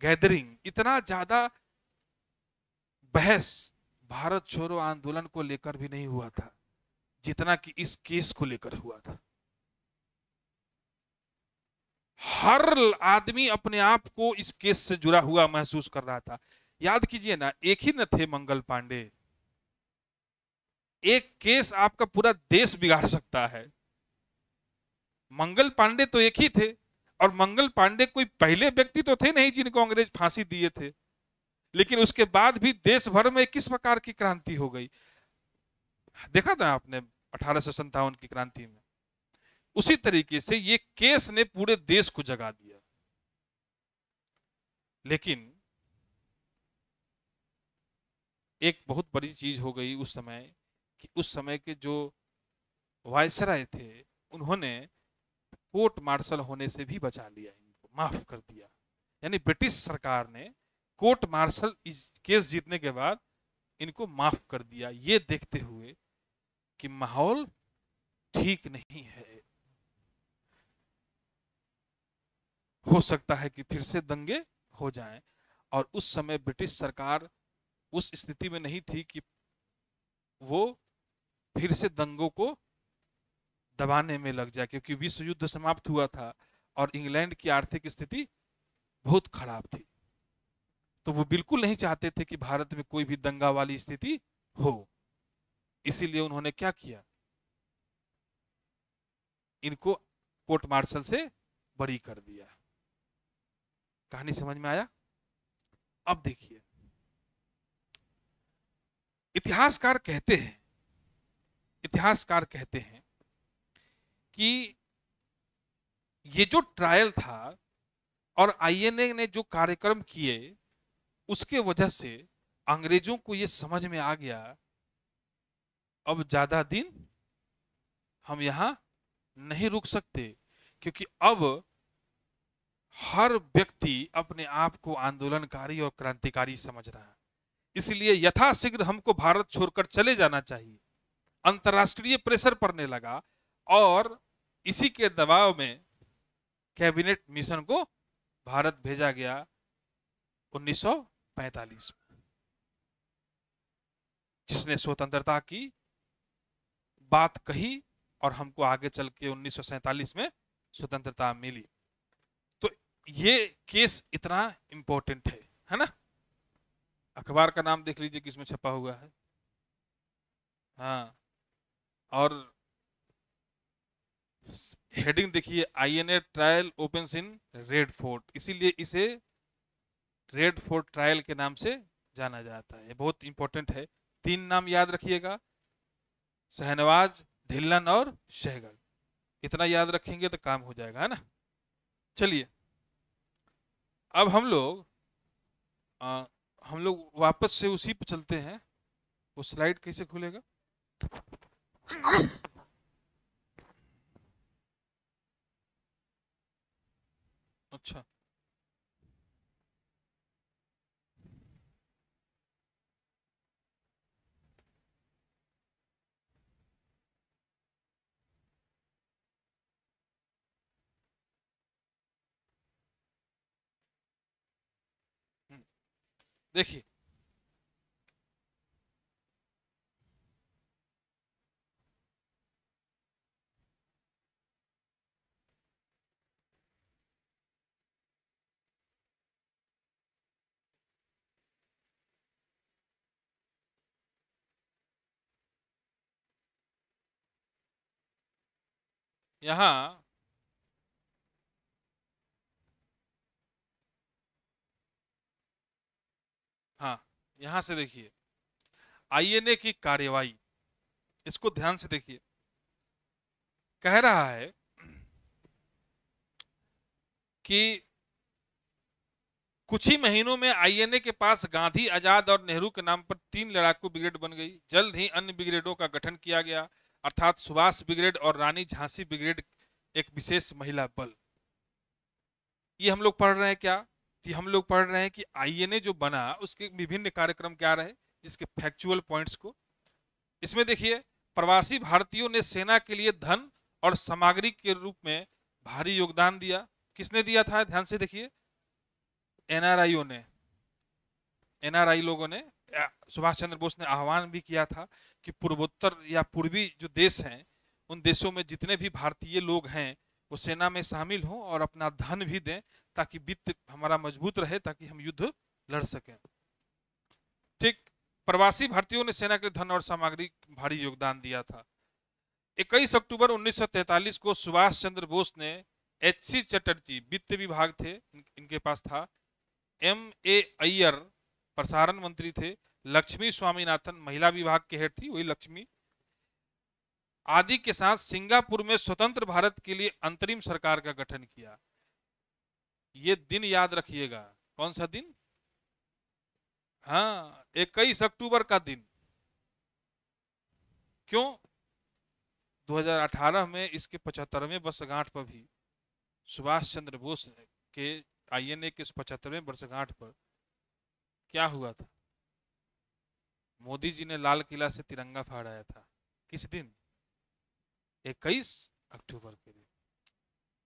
गैदरिंग इतना ज्यादा बहस भारत छोड़ो आंदोलन को लेकर भी नहीं हुआ था जितना कि इस केस को लेकर हुआ था हर आदमी अपने आप को इस केस से जुड़ा हुआ महसूस कर रहा था याद कीजिए ना एक ही न थे मंगल पांडे एक केस आपका पूरा देश बिगाड़ सकता है मंगल पांडे तो एक ही थे और मंगल पांडे कोई पहले व्यक्ति तो थे नहीं जिनको अंग्रेज फांसी दिए थे लेकिन उसके बाद भी देश भर में किस प्रकार की क्रांति हो गई देखा था आपने अठारह की क्रांति में उसी तरीके से ये केस ने पूरे देश को जगा दिया लेकिन एक बहुत बड़ी चीज हो गई उस समय कि उस समय के जो वायसराय थे उन्होंने कोर्ट मार्शल होने से भी बचा लिया इनको माफ कर दिया यानी ब्रिटिश सरकार ने कोर्ट मार्शल केस जीतने के बाद इनको माफ कर दिया ये देखते हुए कि माहौल ठीक नहीं है हो सकता है कि फिर से दंगे हो जाएं और उस समय ब्रिटिश सरकार उस स्थिति में नहीं थी कि वो फिर से दंगों को दबाने में लग जाए क्योंकि विश्व युद्ध समाप्त हुआ था और इंग्लैंड की आर्थिक स्थिति बहुत खराब थी तो वो बिल्कुल नहीं चाहते थे कि भारत में कोई भी दंगा वाली स्थिति हो इसीलिए उन्होंने क्या किया इनको कोर्ट मार्शल से बरी कर दिया कहानी समझ में आया अब देखिए इतिहासकार कहते हैं इतिहासकार कहते हैं कि ये जो ट्रायल था और आईएनए ने जो कार्यक्रम किए उसके वजह से अंग्रेजों को यह समझ में आ गया अब ज्यादा दिन हम यहां नहीं रुक सकते क्योंकि अब हर व्यक्ति अपने आप को आंदोलनकारी और क्रांतिकारी समझ रहा है इसलिए यथाशीघ्र हमको भारत छोड़कर चले जाना चाहिए अंतर्राष्ट्रीय प्रेशर पड़ने लगा और इसी के दबाव में कैबिनेट मिशन को भारत भेजा गया 1945 में जिसने स्वतंत्रता की बात कही और हमको आगे चल के उन्नीस में स्वतंत्रता मिली तो ये केस इतना इंपॉर्टेंट है है ना अखबार का नाम देख लीजिए किसमें छपा हुआ है हाँ और हेडिंग देखिए INA trial opens in Red Fort इसीलिए इसे रेड फोर्ट ट्रायल के नाम से जाना जाता है बहुत इंपॉर्टेंट है तीन नाम याद रखिएगा सहनवाज ढिल्लन और शहगल इतना याद रखेंगे तो काम हो जाएगा है ना चलिए अब हम लोग आ, हम लोग वापस से उसी पर चलते हैं वो स्लाइड कैसे खुलेगा अच्छा देखिए यहाँ हाँ यहां से देखिए आईएनए की कार्यवाही इसको ध्यान से देखिए कह रहा है कि कुछ ही महीनों में आईएनए के पास गांधी आजाद और नेहरू के नाम पर तीन लड़ाकू ब्रिगेड बन गई जल्द ही अन्य ब्रिगेडों का गठन किया गया अर्थात सुभाष ब्रिगेड और रानी झांसी ब्रिगेड एक विशेष महिला बल ये हम लोग पढ़ रहे हैं क्या कि हम लोग पढ़ रहे हैं कि आईएनए जो बना उसके विभिन्न कार्यक्रम क्या रहे जिसके फैक्चुअल पॉइंट्स को इसमें देखिए प्रवासी भारतीयों ने सेना के लिए धन और सामग्री के रूप में भारी योगदान दिया किसने दिया था ध्यान से देखिए एनआरआईओ ने एनआरआई लोगों ने सुभाष चंद्र बोस ने आह्वान भी किया था कि पूर्वोत्तर या पूर्वी जो देश हैं उन देशों में जितने भी भारतीय लोग हैं वो सेना में शामिल हों और अपना धन भी दें ताकि वित्त हमारा मजबूत रहे ताकि हम युद्ध लड़ सकें ठीक प्रवासी भारतीयों ने सेना के धन और सामग्री भारी योगदान दिया था 21 अक्टूबर 1943 को सुभाष चंद्र बोस ने एच सी चटर्जी वित्त विभाग थे इनके पास था एम ए अय्यर प्रसारण मंत्री थे लक्ष्मी स्वामीनाथन महिला विभाग के हेड थी वही लक्ष्मी आदि के साथ सिंगापुर में स्वतंत्र भारत के लिए अंतरिम सरकार का गठन किया ये दिन याद रखिएगा कौन सा दिन हाँ इक्कीस अक्टूबर का दिन क्यों 2018 में इसके पचहत्तरवें वर्षगांठ पर भी सुभाष चंद्र बोस के आईएनए के पचहत्तरवें वर्षगांठ पर क्या हुआ था मोदी जी ने लाल किला से तिरंगा फहराया था किस दिन 21 अक्टूबर के दिन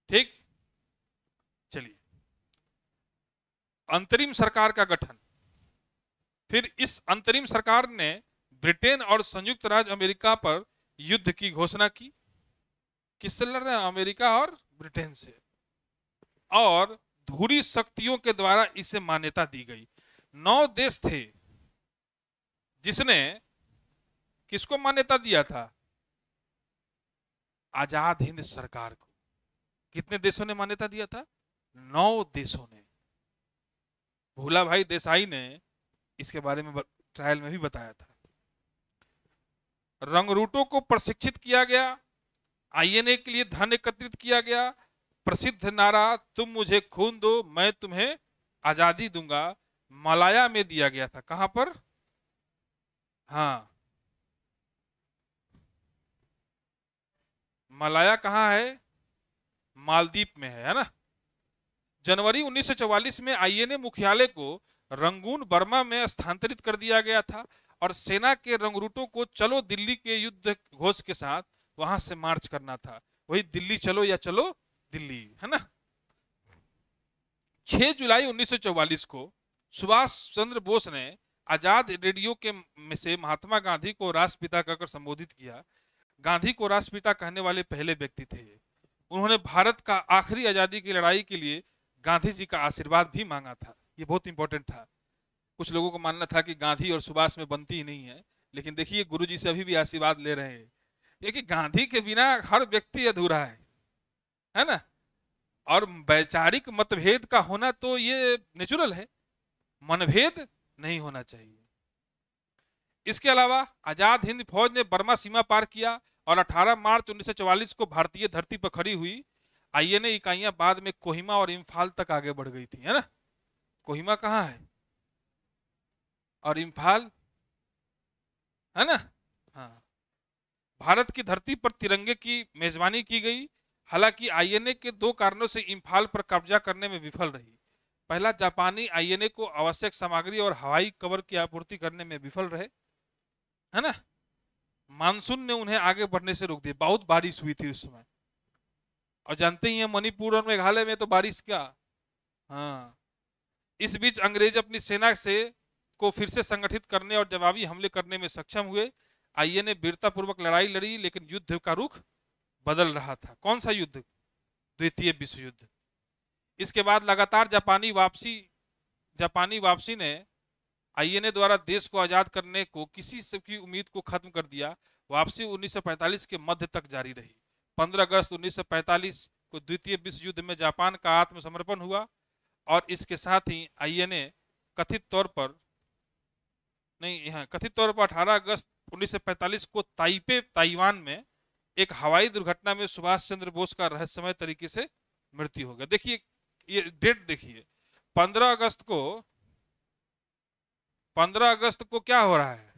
ठीक चलिए अंतरिम सरकार का गठन फिर इस अंतरिम सरकार ने ब्रिटेन और संयुक्त राज्य अमेरिका पर युद्ध की घोषणा की किससे लड़ रहे हैं अमेरिका और ब्रिटेन से और धूरी शक्तियों के द्वारा इसे मान्यता दी गई नौ देश थे जिसने किसको मान्यता दिया था आजाद हिंद सरकार को कितने देशों ने मान्यता दिया था नौ देशों ने भूला भाई देसाई ने इसके बारे में ट्रायल में भी बताया था रंगरूटों को प्रशिक्षित किया गया आईएनए के लिए धन एकत्रित किया गया प्रसिद्ध नारा तुम मुझे खून दो मैं तुम्हें आजादी दूंगा मलाया में दिया गया था कहां पर हाँ मलाया कहा है मालदीप में है है ना जनवरी 1944 में आईएनए मुख्यालय को रंगून बर्मा में स्थानांतरित कर दिया गया था और सेना के रंगरूटों को चलो दिल्ली के युद्ध घोष के साथ वहां से मार्च करना था वही दिल्ली चलो या चलो दिल्ली है ना 6 जुलाई 1944 को सुभाष चंद्र बोस ने आजाद रेडियो के में से महात्मा गांधी को राष्ट्रपिता कहकर संबोधित किया गांधी को राष्ट्रपिता कहने वाले पहले व्यक्ति थे उन्होंने भारत का आखिरी आजादी की लड़ाई के लिए गांधी जी का आशीर्वाद भी मांगा था ये बहुत इंपॉर्टेंट था कुछ लोगों को मानना था कि गांधी और सुभाष में बनती ही नहीं है लेकिन देखिए गुरु जी से अभी भी आशीर्वाद ले रहे हैं कि गांधी के बिना हर व्यक्ति अधूरा है है ना और वैचारिक मतभेद का होना तो ये नेचुरल है मनभेद नहीं होना चाहिए इसके अलावा आजाद हिंद फौज ने बर्मा सीमा पार किया और 18 मार्च 1944 को भारतीय धरती पर खड़ी हुई आईएनए इकाइयां बाद में कोहिमा और इम्फाल तक आगे बढ़ गई थी है ना कोहिमा कहा है और इम्फाल है ना हाँ भारत की धरती पर तिरंगे की मेजबानी की गई हालांकि आईएनए के दो कारणों से इम्फाल पर कब्जा करने में विफल रही पहला जापानी आईएनए को आवश्यक सामग्री और हवाई कवर की आपूर्ति करने में विफल रहे है ना मानसून ने उन्हें आगे बढ़ने से रोक दिया बहुत बारिश हुई थी उस समय और जानते ही हैं मणिपुर और मेघालय में तो बारिश क्या हाँ इस बीच अंग्रेज अपनी सेना से को फिर से संगठित करने और जवाबी हमले करने में सक्षम हुए आइए ने वीरतापूर्वक लड़ाई लड़ी लेकिन युद्ध का रुख बदल रहा था कौन सा युद्ध द्वितीय विश्व युद्ध इसके बाद लगातार जापानी वापसी जापानी वापसी ने आईएनए द्वारा देश को आजाद करने को किसी की उम्मीद को खत्म कर दिया वापसी 1945 के मध्य तक जारी रही 15 अगस्त 1945 को द्वितीय विश्व युद्ध में जापान का आत्मसमर्पण हुआ और इसके साथ ही आई कथित तौर पर नहीं यहाँ कथित तौर पर 18 अगस्त 1945 को ताइपे ताइवान में एक हवाई दुर्घटना में सुभाष चंद्र बोस का रहस्यमय तरीके से मृत्यु हो गया देखिए ये डेट देखिए 15 अगस्त को 15 अगस्त को क्या हो रहा है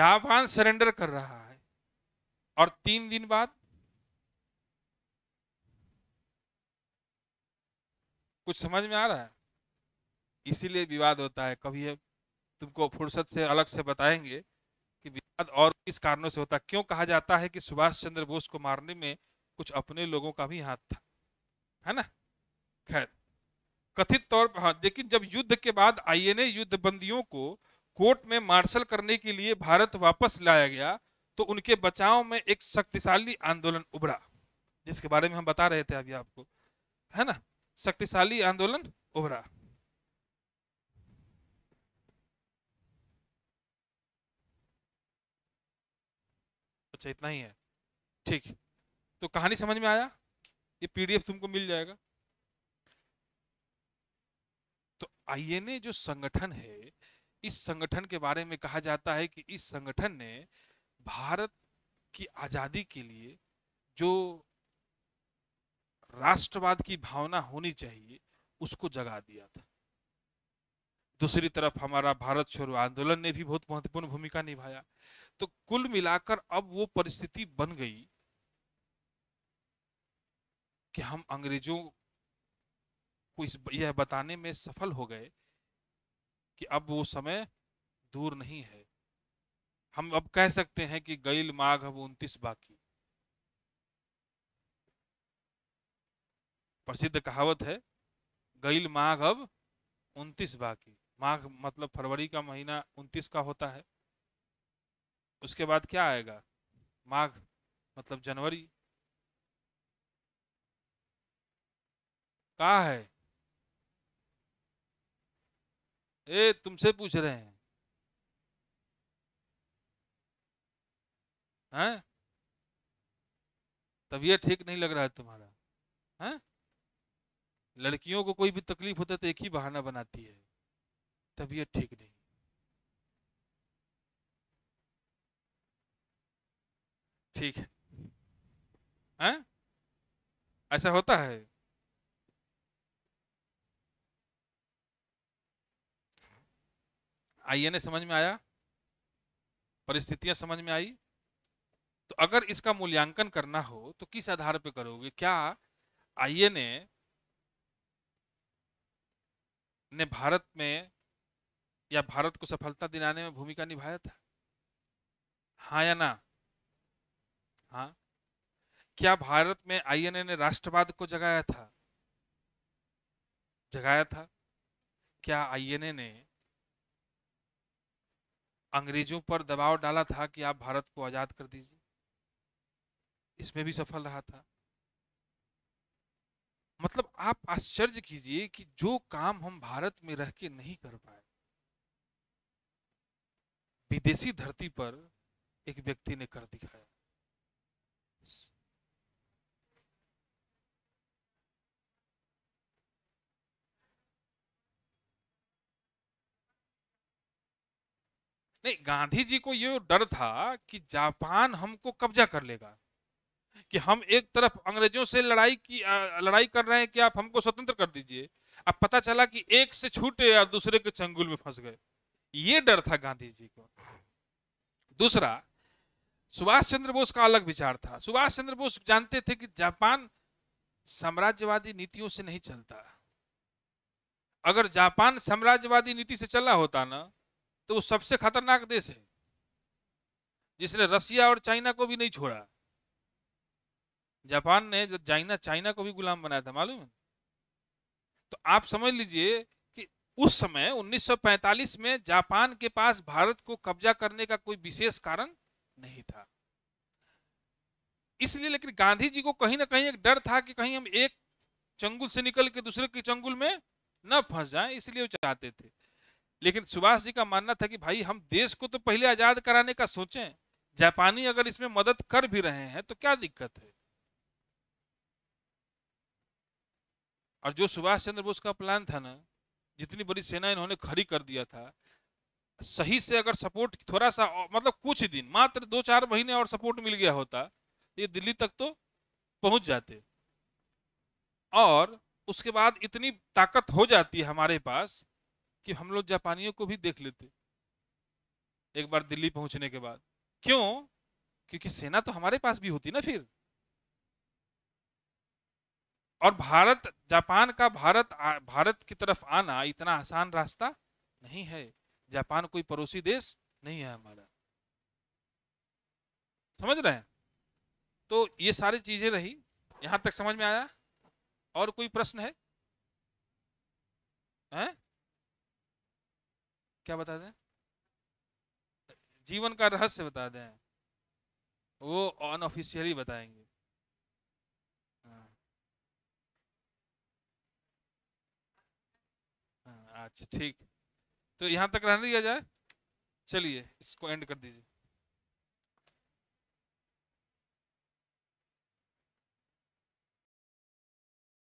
जापान सरेंडर कर रहा है और तीन दिन बाद कुछ समझ में आ रहा है इसीलिए विवाद होता है कभी तुमको फुर्सत से अलग से बताएंगे कि विवाद और किस कारणों से होता क्यों कहा जाता है कि सुभाष चंद्र बोस को मारने में कुछ अपने लोगों का भी हाथ था है ना खैर कथित तौर पर हाँ लेकिन जब युद्ध के बाद आईएनए बंदियों को कोर्ट में मार्शल करने के लिए भारत वापस लाया गया तो उनके बचाव में एक शक्तिशाली आंदोलन उभरा जिसके बारे में हम बता रहे थे अभी आपको है ना शक्तिशाली आंदोलन उभरा अच्छा इतना ही है ठीक तो कहानी समझ में आया ये पीडीएफ तुमको मिल जाएगा तो आईएनए जो संगठन है इस संगठन के बारे में कहा जाता है कि इस संगठन ने भारत की आज़ादी के लिए जो राष्ट्रवाद की भावना होनी चाहिए उसको जगा दिया था दूसरी तरफ हमारा भारत छोड़ो आंदोलन ने भी बहुत महत्वपूर्ण भूमिका निभाया तो कुल मिलाकर अब वो परिस्थिति बन गई कि हम अंग्रेजों को इस यह बताने में सफल हो गए कि अब वो समय दूर नहीं है हम अब कह सकते हैं कि गैल माघ अब उनतीस बाकी प्रसिद्ध कहावत है गैल माघ अब उनतीस बाकी माघ मतलब फरवरी का महीना उनतीस का होता है उसके बाद क्या आएगा माघ मतलब जनवरी कहा है ए तुमसे पूछ रहे हैं हैं हाँ? तबीयत ठीक नहीं लग रहा है तुम्हारा हैं हाँ? लड़कियों को कोई भी तकलीफ होता है तो एक ही बहाना बनाती है तबीयत ठीक नहीं ठीक है हाँ? ऐसा होता है आइए ने समझ में आया परिस्थितियां समझ में आई तो अगर इसका मूल्यांकन करना हो तो किस आधार पर करोगे क्या आई ने भारत में या भारत को सफलता दिलाने में भूमिका निभाया था हाँ या ना हाँ क्या भारत में आईएनए ने राष्ट्रवाद को जगाया था जगाया था क्या आईएनए ने अंग्रेजों पर दबाव डाला था कि आप भारत को आजाद कर दीजिए इसमें भी सफल रहा था मतलब आप आश्चर्य कीजिए कि जो काम हम भारत में रह के नहीं कर पाए विदेशी धरती पर एक व्यक्ति ने कर दिखाया नहीं गांधी जी को ये डर था कि जापान हमको कब्जा कर लेगा कि हम एक तरफ अंग्रेजों से लड़ाई की लड़ाई कर रहे हैं कि आप हमको स्वतंत्र कर दीजिए अब पता चला कि एक से छूटे और दूसरे के चंगुल में फंस गए ये डर था गांधी जी को दूसरा सुभाष चंद्र बोस का अलग विचार था सुभाष चंद्र बोस जानते थे कि जापान साम्राज्यवादी नीतियों से नहीं चलता अगर जापान साम्राज्यवादी नीति से चला होता ना तो वो सबसे खतरनाक देश है जिसने रसिया और चाइना को भी नहीं छोड़ा जापान ने जो चाइना चाइना को भी गुलाम बनाया था मालूम है तो आप समझ लीजिए कि उस समय 1945 में जापान के पास भारत को कब्जा करने का कोई विशेष कारण नहीं था इसलिए लेकिन गांधी जी को कहीं ना कहीं एक डर था कि कहीं हम एक चंगुल से निकल के दूसरे के चंगुल में न फंस जाए इसलिए वो चाहते थे लेकिन सुभाष जी का मानना था कि भाई हम देश को तो पहले आजाद कराने का सोचें जापानी अगर इसमें मदद कर भी रहे हैं तो क्या दिक्कत है और जो सुभाष चंद्र बोस का प्लान था ना जितनी बड़ी सेना इन्होंने खड़ी कर दिया था सही से अगर सपोर्ट थोड़ा सा मतलब कुछ दिन मात्र दो चार महीने और सपोर्ट मिल गया होता तो ये दिल्ली तक तो पहुंच जाते और उसके बाद इतनी ताकत हो जाती है हमारे पास कि हम लोग जापानियों को भी देख लेते एक बार दिल्ली पहुंचने के बाद क्यों क्योंकि सेना तो हमारे पास भी होती ना फिर और भारत जापान का भारत भारत की तरफ आना इतना आसान रास्ता नहीं है जापान कोई पड़ोसी देश नहीं है हमारा समझ रहे हैं तो ये सारी चीजें रही यहां तक समझ में आया और कोई प्रश्न है हैं? क्या बता दें जीवन का रहस्य बता दें वो अनऑफिशियली बताएंगे अच्छा ठीक तो यहाँ तक रहने दिया जाए चलिए इसको एंड कर दीजिए